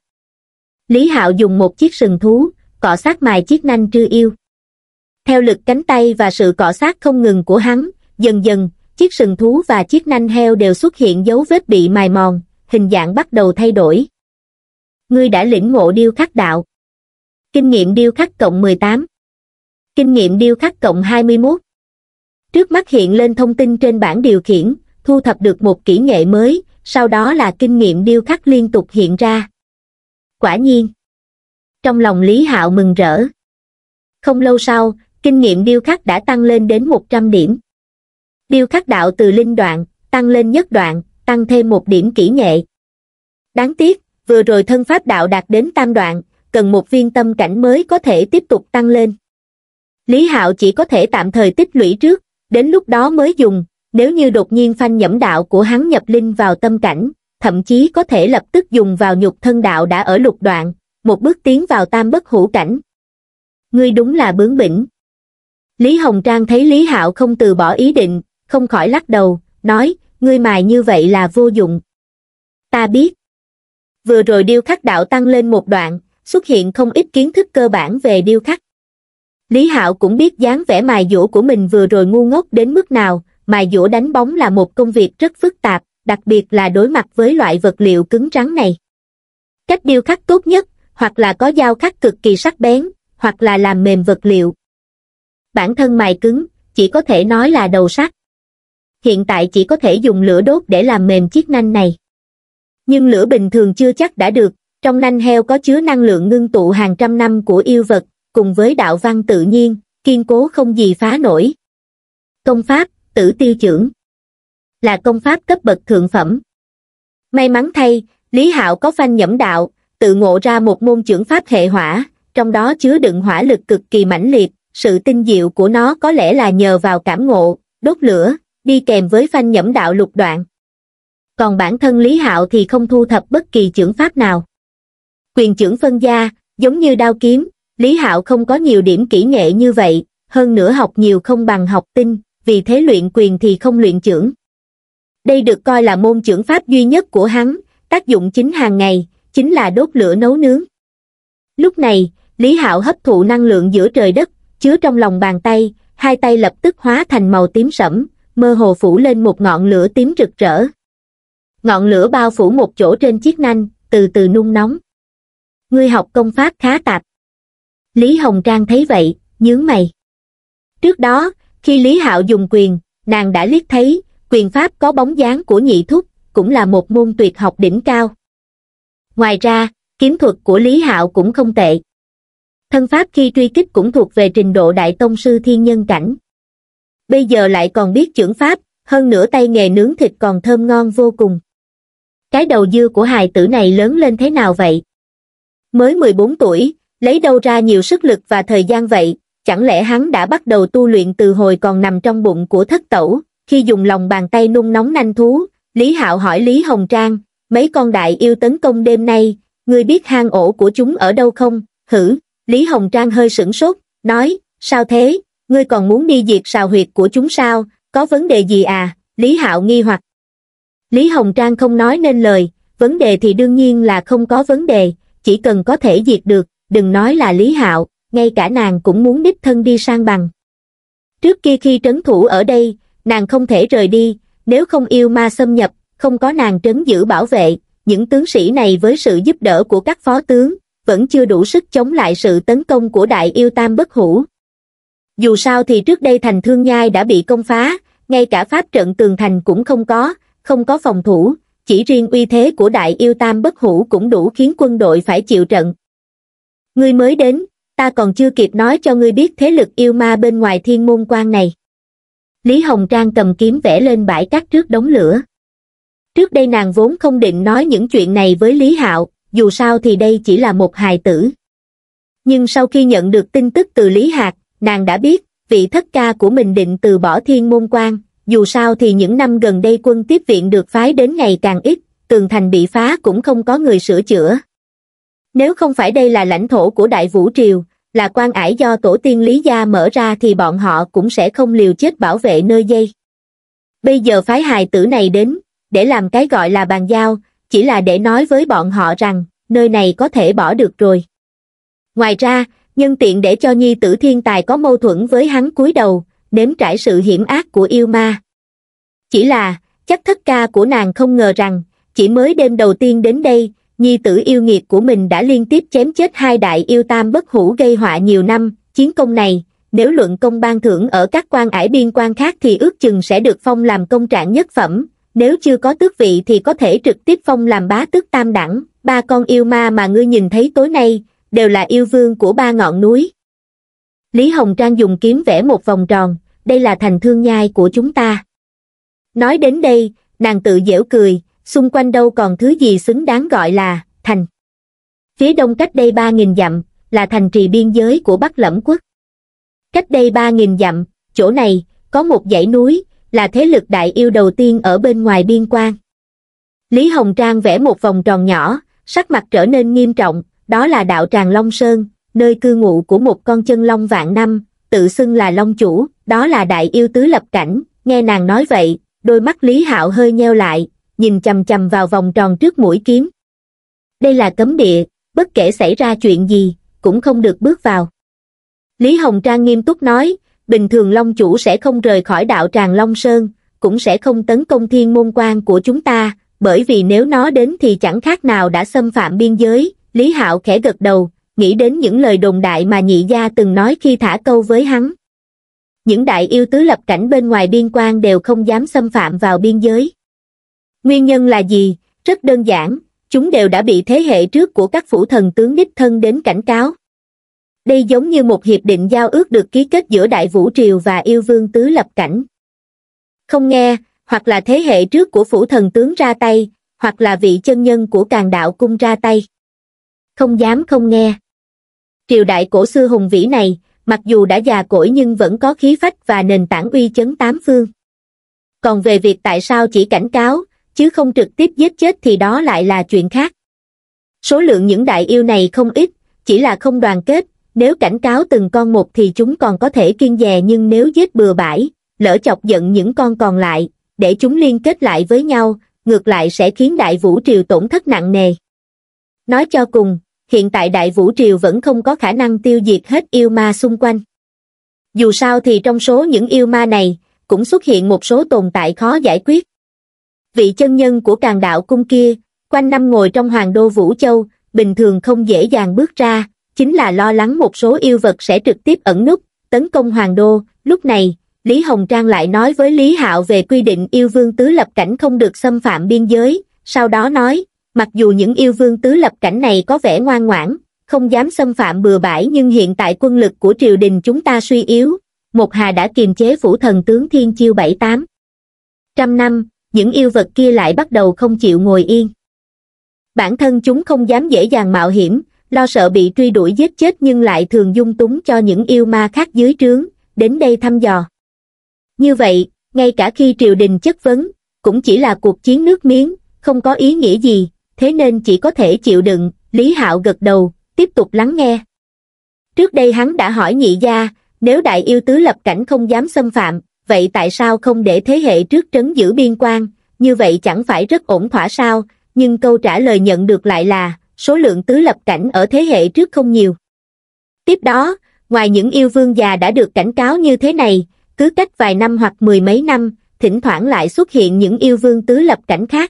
lý hạo dùng một chiếc sừng thú cọ sát mài chiếc nanh trư yêu theo lực cánh tay và sự cọ sát không ngừng của hắn, dần dần, chiếc sừng thú và chiếc nanh heo đều xuất hiện dấu vết bị mài mòn, hình dạng bắt đầu thay đổi. Ngươi đã lĩnh ngộ điêu khắc đạo. Kinh nghiệm điêu khắc cộng 18. Kinh nghiệm điêu khắc cộng 21. Trước mắt hiện lên thông tin trên bảng điều khiển, thu thập được một kỹ nghệ mới, sau đó là kinh nghiệm điêu khắc liên tục hiện ra. Quả nhiên. Trong lòng Lý Hạo mừng rỡ. Không lâu sau, kinh nghiệm điêu khắc đã tăng lên đến 100 điểm. Điêu khắc đạo từ linh đoạn, tăng lên nhất đoạn, tăng thêm một điểm kỹ nghệ. Đáng tiếc, vừa rồi thân pháp đạo đạt đến tam đoạn, cần một viên tâm cảnh mới có thể tiếp tục tăng lên. Lý Hạo chỉ có thể tạm thời tích lũy trước, đến lúc đó mới dùng, nếu như đột nhiên phanh nhẫm đạo của hắn nhập linh vào tâm cảnh, thậm chí có thể lập tức dùng vào nhục thân đạo đã ở lục đoạn, một bước tiến vào tam bất hữu cảnh. Ngươi đúng là bướng bỉnh, Lý Hồng Trang thấy Lý Hạo không từ bỏ ý định, không khỏi lắc đầu, nói, ngươi mài như vậy là vô dụng. Ta biết. Vừa rồi điêu khắc đạo tăng lên một đoạn, xuất hiện không ít kiến thức cơ bản về điêu khắc. Lý Hạo cũng biết dáng vẻ mài dũa của mình vừa rồi ngu ngốc đến mức nào, mài dũa đánh bóng là một công việc rất phức tạp, đặc biệt là đối mặt với loại vật liệu cứng trắng này. Cách điêu khắc tốt nhất, hoặc là có dao khắc cực kỳ sắc bén, hoặc là làm mềm vật liệu, bản thân mài cứng, chỉ có thể nói là đầu sắt. Hiện tại chỉ có thể dùng lửa đốt để làm mềm chiếc nanh này. Nhưng lửa bình thường chưa chắc đã được, trong nanh heo có chứa năng lượng ngưng tụ hàng trăm năm của yêu vật, cùng với đạo văn tự nhiên, kiên cố không gì phá nổi. Công pháp, tử tiêu trưởng Là công pháp cấp bậc thượng phẩm. May mắn thay, Lý Hạo có phanh nhẫm đạo, tự ngộ ra một môn trưởng pháp hệ hỏa, trong đó chứa đựng hỏa lực cực kỳ mãnh liệt, sự tinh diệu của nó có lẽ là nhờ vào cảm ngộ, đốt lửa, đi kèm với phanh nhẫm đạo lục đoạn. Còn bản thân Lý Hạo thì không thu thập bất kỳ trưởng pháp nào. Quyền trưởng phân gia, giống như đao kiếm, Lý Hạo không có nhiều điểm kỹ nghệ như vậy, hơn nữa học nhiều không bằng học tinh, vì thế luyện quyền thì không luyện trưởng. Đây được coi là môn trưởng pháp duy nhất của hắn, tác dụng chính hàng ngày, chính là đốt lửa nấu nướng. Lúc này, Lý Hạo hấp thụ năng lượng giữa trời đất chứa trong lòng bàn tay, hai tay lập tức hóa thành màu tím sẫm, mơ hồ phủ lên một ngọn lửa tím rực rỡ. Ngọn lửa bao phủ một chỗ trên chiếc nanh, từ từ nung nóng. Ngươi học công pháp khá tạp. Lý Hồng Trang thấy vậy, nhướng mày. Trước đó, khi Lý Hạo dùng quyền, nàng đã liếc thấy, quyền pháp có bóng dáng của nhị thúc, cũng là một môn tuyệt học đỉnh cao. Ngoài ra, kiếm thuật của Lý Hạo cũng không tệ thân pháp khi truy kích cũng thuộc về trình độ đại tông sư thiên nhân cảnh bây giờ lại còn biết trưởng pháp hơn nữa tay nghề nướng thịt còn thơm ngon vô cùng cái đầu dưa của hài tử này lớn lên thế nào vậy mới mười bốn tuổi lấy đâu ra nhiều sức lực và thời gian vậy chẳng lẽ hắn đã bắt đầu tu luyện từ hồi còn nằm trong bụng của thất tẩu khi dùng lòng bàn tay nung nóng nanh thú lý hạo hỏi lý hồng trang mấy con đại yêu tấn công đêm nay ngươi biết hang ổ của chúng ở đâu không hử Lý Hồng Trang hơi sửng sốt, nói, sao thế, ngươi còn muốn đi diệt sào huyệt của chúng sao, có vấn đề gì à, Lý Hạo nghi hoặc. Lý Hồng Trang không nói nên lời, vấn đề thì đương nhiên là không có vấn đề, chỉ cần có thể diệt được, đừng nói là Lý Hạo, ngay cả nàng cũng muốn đích thân đi sang bằng. Trước kia khi trấn thủ ở đây, nàng không thể rời đi, nếu không yêu ma xâm nhập, không có nàng trấn giữ bảo vệ, những tướng sĩ này với sự giúp đỡ của các phó tướng, vẫn chưa đủ sức chống lại sự tấn công của đại yêu tam bất hủ. Dù sao thì trước đây thành thương nhai đã bị công phá, ngay cả pháp trận tường thành cũng không có, không có phòng thủ, chỉ riêng uy thế của đại yêu tam bất hủ cũng đủ khiến quân đội phải chịu trận. Ngươi mới đến, ta còn chưa kịp nói cho ngươi biết thế lực yêu ma bên ngoài thiên môn quan này. Lý Hồng Trang cầm kiếm vẽ lên bãi cát trước đống lửa. Trước đây nàng vốn không định nói những chuyện này với Lý Hạo, dù sao thì đây chỉ là một hài tử. Nhưng sau khi nhận được tin tức từ Lý Hạc, nàng đã biết, vị thất ca của mình định từ bỏ thiên môn quan, dù sao thì những năm gần đây quân tiếp viện được phái đến ngày càng ít, tường thành bị phá cũng không có người sửa chữa. Nếu không phải đây là lãnh thổ của Đại Vũ Triều, là quan ải do tổ tiên Lý Gia mở ra thì bọn họ cũng sẽ không liều chết bảo vệ nơi dây. Bây giờ phái hài tử này đến, để làm cái gọi là bàn giao, chỉ là để nói với bọn họ rằng, nơi này có thể bỏ được rồi. Ngoài ra, nhân tiện để cho nhi tử thiên tài có mâu thuẫn với hắn cúi đầu, nếm trải sự hiểm ác của yêu ma. Chỉ là, chắc thất ca của nàng không ngờ rằng, chỉ mới đêm đầu tiên đến đây, nhi tử yêu nghiệt của mình đã liên tiếp chém chết hai đại yêu tam bất hủ gây họa nhiều năm, chiến công này, nếu luận công ban thưởng ở các quan ải biên quan khác thì ước chừng sẽ được phong làm công trạng nhất phẩm, nếu chưa có tước vị thì có thể trực tiếp phong làm bá tước tam đẳng ba con yêu ma mà ngươi nhìn thấy tối nay đều là yêu vương của ba ngọn núi lý hồng trang dùng kiếm vẽ một vòng tròn đây là thành thương nhai của chúng ta nói đến đây nàng tự dễu cười xung quanh đâu còn thứ gì xứng đáng gọi là thành phía đông cách đây ba nghìn dặm là thành trì biên giới của bắc lẫm quốc cách đây ba nghìn dặm chỗ này có một dãy núi là thế lực đại yêu đầu tiên ở bên ngoài biên quan. Lý Hồng Trang vẽ một vòng tròn nhỏ, sắc mặt trở nên nghiêm trọng, đó là đạo tràng Long Sơn, nơi cư ngụ của một con chân long vạn năm, tự xưng là long chủ, đó là đại yêu tứ lập cảnh, nghe nàng nói vậy, đôi mắt Lý Hạo hơi nheo lại, nhìn chầm chầm vào vòng tròn trước mũi kiếm. Đây là cấm địa, bất kể xảy ra chuyện gì, cũng không được bước vào. Lý Hồng Trang nghiêm túc nói, bình thường Long Chủ sẽ không rời khỏi đạo tràng Long Sơn, cũng sẽ không tấn công thiên môn quan của chúng ta, bởi vì nếu nó đến thì chẳng khác nào đã xâm phạm biên giới, Lý Hạo khẽ gật đầu, nghĩ đến những lời đồn đại mà nhị gia từng nói khi thả câu với hắn. Những đại yêu tứ lập cảnh bên ngoài biên quan đều không dám xâm phạm vào biên giới. Nguyên nhân là gì? Rất đơn giản, chúng đều đã bị thế hệ trước của các phủ thần tướng đích thân đến cảnh cáo đây giống như một hiệp định giao ước được ký kết giữa Đại Vũ Triều và Yêu Vương Tứ Lập Cảnh. Không nghe, hoặc là thế hệ trước của phủ thần tướng ra tay, hoặc là vị chân nhân của càn đạo cung ra tay. Không dám không nghe. Triều đại cổ xưa hùng vĩ này, mặc dù đã già cỗi nhưng vẫn có khí phách và nền tảng uy chấn tám phương. Còn về việc tại sao chỉ cảnh cáo, chứ không trực tiếp giết chết thì đó lại là chuyện khác. Số lượng những đại yêu này không ít, chỉ là không đoàn kết, nếu cảnh cáo từng con một thì chúng còn có thể kiên dè nhưng nếu giết bừa bãi, lỡ chọc giận những con còn lại, để chúng liên kết lại với nhau, ngược lại sẽ khiến Đại Vũ Triều tổn thất nặng nề. Nói cho cùng, hiện tại Đại Vũ Triều vẫn không có khả năng tiêu diệt hết yêu ma xung quanh. Dù sao thì trong số những yêu ma này, cũng xuất hiện một số tồn tại khó giải quyết. Vị chân nhân của càng đạo cung kia, quanh năm ngồi trong hoàng đô Vũ Châu, bình thường không dễ dàng bước ra, chính là lo lắng một số yêu vật sẽ trực tiếp ẩn nút, tấn công hoàng đô. Lúc này, Lý Hồng Trang lại nói với Lý Hạo về quy định yêu vương tứ lập cảnh không được xâm phạm biên giới, sau đó nói, mặc dù những yêu vương tứ lập cảnh này có vẻ ngoan ngoãn, không dám xâm phạm bừa bãi nhưng hiện tại quân lực của triều đình chúng ta suy yếu, một hà đã kiềm chế phủ thần tướng Thiên Chiêu bảy tám Trăm năm, những yêu vật kia lại bắt đầu không chịu ngồi yên. Bản thân chúng không dám dễ dàng mạo hiểm, lo sợ bị truy đuổi giết chết nhưng lại thường dung túng cho những yêu ma khác dưới trướng, đến đây thăm dò. Như vậy, ngay cả khi triều đình chất vấn, cũng chỉ là cuộc chiến nước miếng, không có ý nghĩa gì, thế nên chỉ có thể chịu đựng, Lý Hạo gật đầu, tiếp tục lắng nghe. Trước đây hắn đã hỏi nhị gia, nếu đại yêu tứ lập cảnh không dám xâm phạm, vậy tại sao không để thế hệ trước trấn giữ biên quan, như vậy chẳng phải rất ổn thỏa sao, nhưng câu trả lời nhận được lại là, số lượng tứ lập cảnh ở thế hệ trước không nhiều. Tiếp đó, ngoài những yêu vương già đã được cảnh cáo như thế này, cứ cách vài năm hoặc mười mấy năm, thỉnh thoảng lại xuất hiện những yêu vương tứ lập cảnh khác.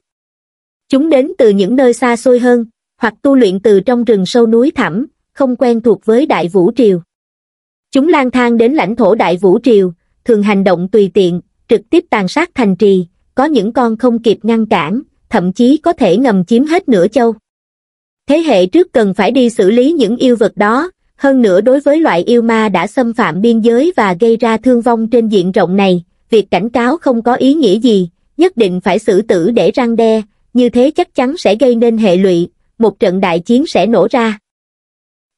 Chúng đến từ những nơi xa xôi hơn, hoặc tu luyện từ trong rừng sâu núi thẳm, không quen thuộc với Đại Vũ Triều. Chúng lang thang đến lãnh thổ Đại Vũ Triều, thường hành động tùy tiện, trực tiếp tàn sát thành trì, có những con không kịp ngăn cản, thậm chí có thể ngầm chiếm hết nửa châu thế hệ trước cần phải đi xử lý những yêu vật đó, hơn nữa đối với loại yêu ma đã xâm phạm biên giới và gây ra thương vong trên diện rộng này, việc cảnh cáo không có ý nghĩa gì, nhất định phải xử tử để răng đe, như thế chắc chắn sẽ gây nên hệ lụy, một trận đại chiến sẽ nổ ra.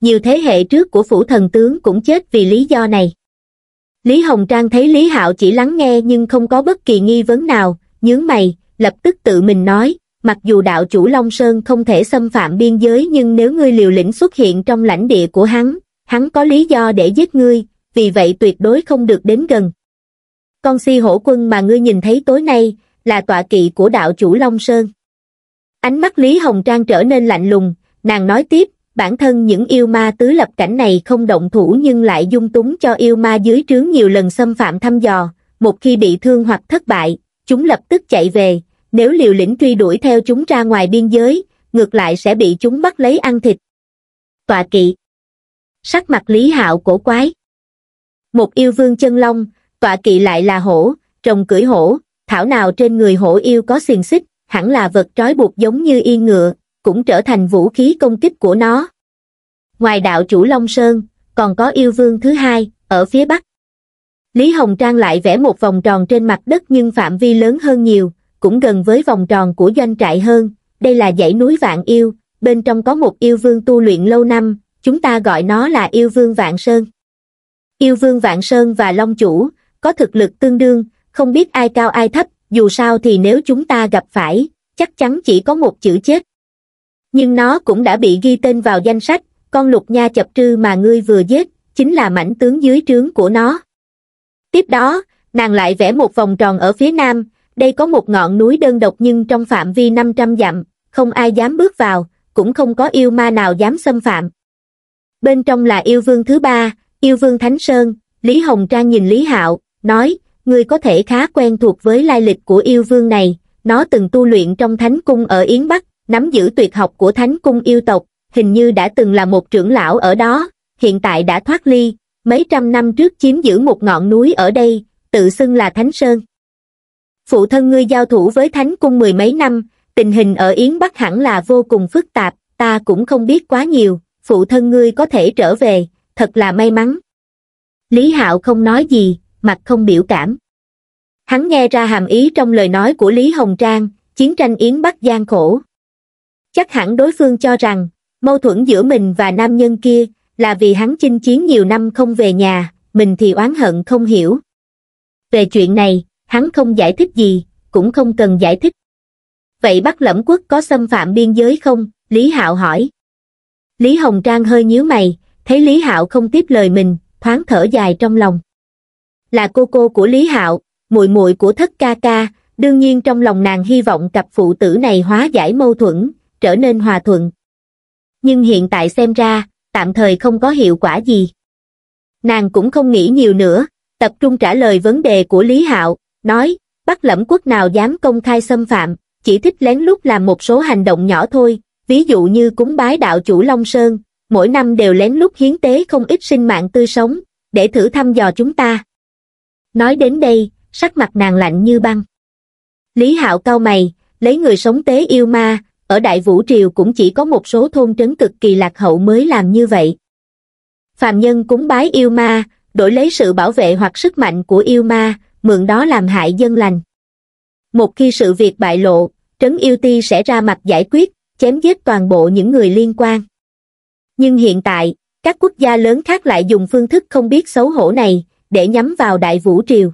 Nhiều thế hệ trước của phủ thần tướng cũng chết vì lý do này. Lý Hồng Trang thấy Lý Hạo chỉ lắng nghe nhưng không có bất kỳ nghi vấn nào, nhướng mày, lập tức tự mình nói, mặc dù đạo chủ Long Sơn không thể xâm phạm biên giới nhưng nếu ngươi liều lĩnh xuất hiện trong lãnh địa của hắn, hắn có lý do để giết ngươi, vì vậy tuyệt đối không được đến gần. Con si hổ quân mà ngươi nhìn thấy tối nay là tọa kỵ của đạo chủ Long Sơn. Ánh mắt Lý Hồng Trang trở nên lạnh lùng, nàng nói tiếp, bản thân những yêu ma tứ lập cảnh này không động thủ nhưng lại dung túng cho yêu ma dưới trướng nhiều lần xâm phạm thăm dò, một khi bị thương hoặc thất bại, chúng lập tức chạy về, nếu liều lĩnh truy đuổi theo chúng ra ngoài biên giới, ngược lại sẽ bị chúng bắt lấy ăn thịt. Tòa kỵ Sắc mặt Lý Hạo cổ quái Một yêu vương chân long, tòa kỵ lại là hổ, trồng cưỡi hổ, thảo nào trên người hổ yêu có xiềng xích, hẳn là vật trói buộc giống như yên ngựa, cũng trở thành vũ khí công kích của nó. Ngoài đạo chủ Long Sơn, còn có yêu vương thứ hai, ở phía bắc. Lý Hồng Trang lại vẽ một vòng tròn trên mặt đất nhưng phạm vi lớn hơn nhiều, cũng gần với vòng tròn của doanh trại hơn, đây là dãy núi Vạn Yêu, bên trong có một yêu vương tu luyện lâu năm, chúng ta gọi nó là yêu vương Vạn Sơn. Yêu vương Vạn Sơn và Long Chủ, có thực lực tương đương, không biết ai cao ai thấp, dù sao thì nếu chúng ta gặp phải, chắc chắn chỉ có một chữ chết. Nhưng nó cũng đã bị ghi tên vào danh sách, con lục nha chập trư mà ngươi vừa giết, chính là mảnh tướng dưới trướng của nó. Tiếp đó, nàng lại vẽ một vòng tròn ở phía nam, đây có một ngọn núi đơn độc nhưng trong phạm vi 500 dặm, không ai dám bước vào, cũng không có yêu ma nào dám xâm phạm. Bên trong là yêu vương thứ ba, yêu vương Thánh Sơn, Lý Hồng Trang nhìn Lý Hạo, nói, ngươi có thể khá quen thuộc với lai lịch của yêu vương này, nó từng tu luyện trong Thánh Cung ở Yến Bắc, nắm giữ tuyệt học của Thánh Cung yêu tộc, hình như đã từng là một trưởng lão ở đó, hiện tại đã thoát ly, mấy trăm năm trước chiếm giữ một ngọn núi ở đây, tự xưng là Thánh Sơn phụ thân ngươi giao thủ với thánh cung mười mấy năm tình hình ở yến bắc hẳn là vô cùng phức tạp ta cũng không biết quá nhiều phụ thân ngươi có thể trở về thật là may mắn lý hạo không nói gì mặt không biểu cảm hắn nghe ra hàm ý trong lời nói của lý hồng trang chiến tranh yến bắc gian khổ chắc hẳn đối phương cho rằng mâu thuẫn giữa mình và nam nhân kia là vì hắn chinh chiến nhiều năm không về nhà mình thì oán hận không hiểu về chuyện này hắn không giải thích gì, cũng không cần giải thích. Vậy Bắc Lẫm Quốc có xâm phạm biên giới không? Lý Hạo hỏi. Lý Hồng Trang hơi nhíu mày, thấy Lý Hạo không tiếp lời mình, thoáng thở dài trong lòng. Là cô cô của Lý Hạo, muội muội của thất ca ca, đương nhiên trong lòng nàng hy vọng cặp phụ tử này hóa giải mâu thuẫn, trở nên hòa thuận. Nhưng hiện tại xem ra, tạm thời không có hiệu quả gì. Nàng cũng không nghĩ nhiều nữa, tập trung trả lời vấn đề của Lý Hạo, nói, Bắc lẫm quốc nào dám công khai xâm phạm, chỉ thích lén lút làm một số hành động nhỏ thôi, ví dụ như cúng bái đạo chủ Long Sơn, mỗi năm đều lén lút hiến tế không ít sinh mạng tươi sống, để thử thăm dò chúng ta. Nói đến đây, sắc mặt nàng lạnh như băng. Lý Hạo cao mày, lấy người sống tế yêu ma, ở Đại Vũ Triều cũng chỉ có một số thôn trấn cực kỳ lạc hậu mới làm như vậy. Phạm nhân cúng bái yêu ma, đổi lấy sự bảo vệ hoặc sức mạnh của yêu ma, mượn đó làm hại dân lành. Một khi sự việc bại lộ, Trấn Yêu Ti sẽ ra mặt giải quyết, chém giết toàn bộ những người liên quan. Nhưng hiện tại, các quốc gia lớn khác lại dùng phương thức không biết xấu hổ này để nhắm vào Đại Vũ Triều.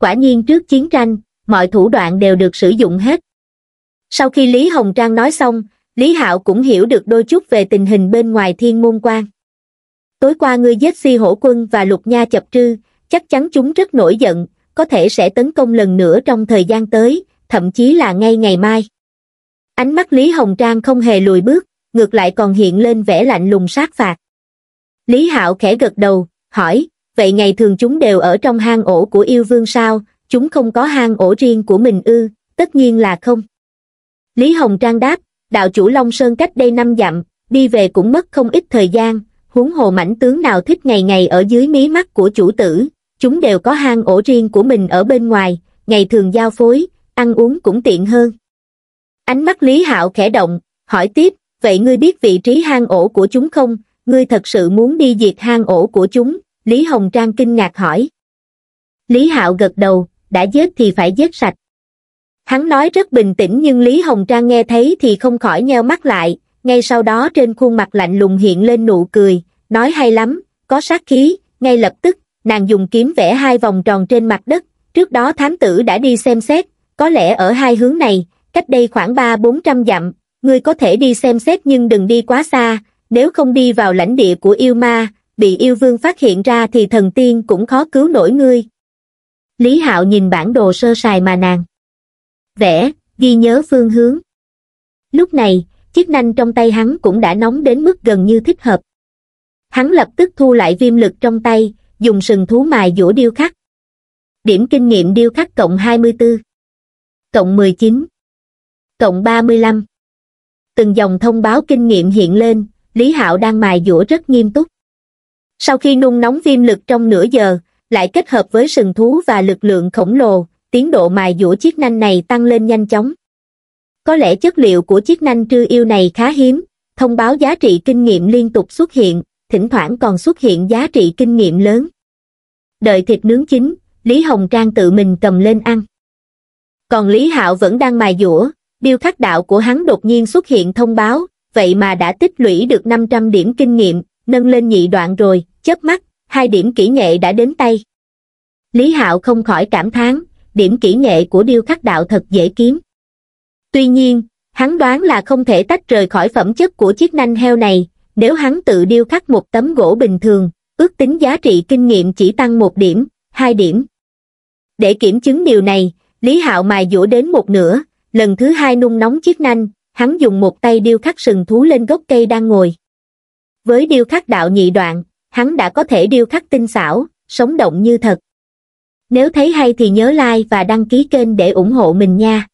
Quả nhiên trước chiến tranh, mọi thủ đoạn đều được sử dụng hết. Sau khi Lý Hồng Trang nói xong, Lý Hạo cũng hiểu được đôi chút về tình hình bên ngoài thiên môn quan. Tối qua ngươi giết si hổ quân và lục nha chập trư, chắc chắn chúng rất nổi giận, có thể sẽ tấn công lần nữa trong thời gian tới, thậm chí là ngay ngày mai. Ánh mắt Lý Hồng Trang không hề lùi bước, ngược lại còn hiện lên vẻ lạnh lùng sát phạt. Lý Hạo khẽ gật đầu, hỏi, vậy ngày thường chúng đều ở trong hang ổ của yêu vương sao, chúng không có hang ổ riêng của mình ư, tất nhiên là không. Lý Hồng Trang đáp, đạo chủ Long Sơn cách đây năm dặm, đi về cũng mất không ít thời gian, huống hồ mảnh tướng nào thích ngày ngày ở dưới mí mắt của chủ tử, chúng đều có hang ổ riêng của mình ở bên ngoài, ngày thường giao phối, ăn uống cũng tiện hơn. Ánh mắt Lý Hạo khẽ động, hỏi tiếp, vậy ngươi biết vị trí hang ổ của chúng không? Ngươi thật sự muốn đi diệt hang ổ của chúng? Lý Hồng Trang kinh ngạc hỏi. Lý Hạo gật đầu, đã giết thì phải giết sạch. Hắn nói rất bình tĩnh nhưng Lý Hồng Trang nghe thấy thì không khỏi nheo mắt lại, ngay sau đó trên khuôn mặt lạnh lùng hiện lên nụ cười, nói hay lắm, có sát khí, ngay lập tức, nàng dùng kiếm vẽ hai vòng tròn trên mặt đất, trước đó thám tử đã đi xem xét, có lẽ ở hai hướng này, cách đây khoảng ba bốn trăm dặm, ngươi có thể đi xem xét nhưng đừng đi quá xa, nếu không đi vào lãnh địa của yêu ma, bị yêu vương phát hiện ra thì thần tiên cũng khó cứu nổi ngươi. Lý Hạo nhìn bản đồ sơ sài mà nàng. Vẽ, ghi nhớ phương hướng. Lúc này, chiếc nanh trong tay hắn cũng đã nóng đến mức gần như thích hợp. Hắn lập tức thu lại viêm lực trong tay, dùng sừng thú mài dũa điêu khắc. Điểm kinh nghiệm điêu khắc cộng 24, cộng 19, cộng 35. Từng dòng thông báo kinh nghiệm hiện lên, Lý Hạo đang mài dũa rất nghiêm túc. Sau khi nung nóng viêm lực trong nửa giờ, lại kết hợp với sừng thú và lực lượng khổng lồ, tiến độ mài dũa chiếc nanh này tăng lên nhanh chóng. Có lẽ chất liệu của chiếc nanh trư yêu này khá hiếm, thông báo giá trị kinh nghiệm liên tục xuất hiện, thỉnh thoảng còn xuất hiện giá trị kinh nghiệm lớn. Đợi thịt nướng chín, Lý Hồng Trang tự mình cầm lên ăn. Còn Lý Hạo vẫn đang mài dũa, biêu khắc đạo của hắn đột nhiên xuất hiện thông báo, vậy mà đã tích lũy được 500 điểm kinh nghiệm, nâng lên nhị đoạn rồi, chớp mắt, hai điểm kỹ nghệ đã đến tay. Lý Hạo không khỏi cảm thán, điểm kỹ nghệ của điêu khắc đạo thật dễ kiếm. Tuy nhiên, hắn đoán là không thể tách rời khỏi phẩm chất của chiếc nanh heo này, nếu hắn tự điêu khắc một tấm gỗ bình thường, ước tính giá trị kinh nghiệm chỉ tăng một điểm, hai điểm. Để kiểm chứng điều này, Lý Hạo mài dũa đến một nửa, lần thứ hai nung nóng chiếc nanh, hắn dùng một tay điêu khắc sừng thú lên gốc cây đang ngồi. Với điêu khắc đạo nhị đoạn, hắn đã có thể điêu khắc tinh xảo, sống động như thật. Nếu thấy hay thì nhớ like và đăng ký kênh để ủng hộ mình nha.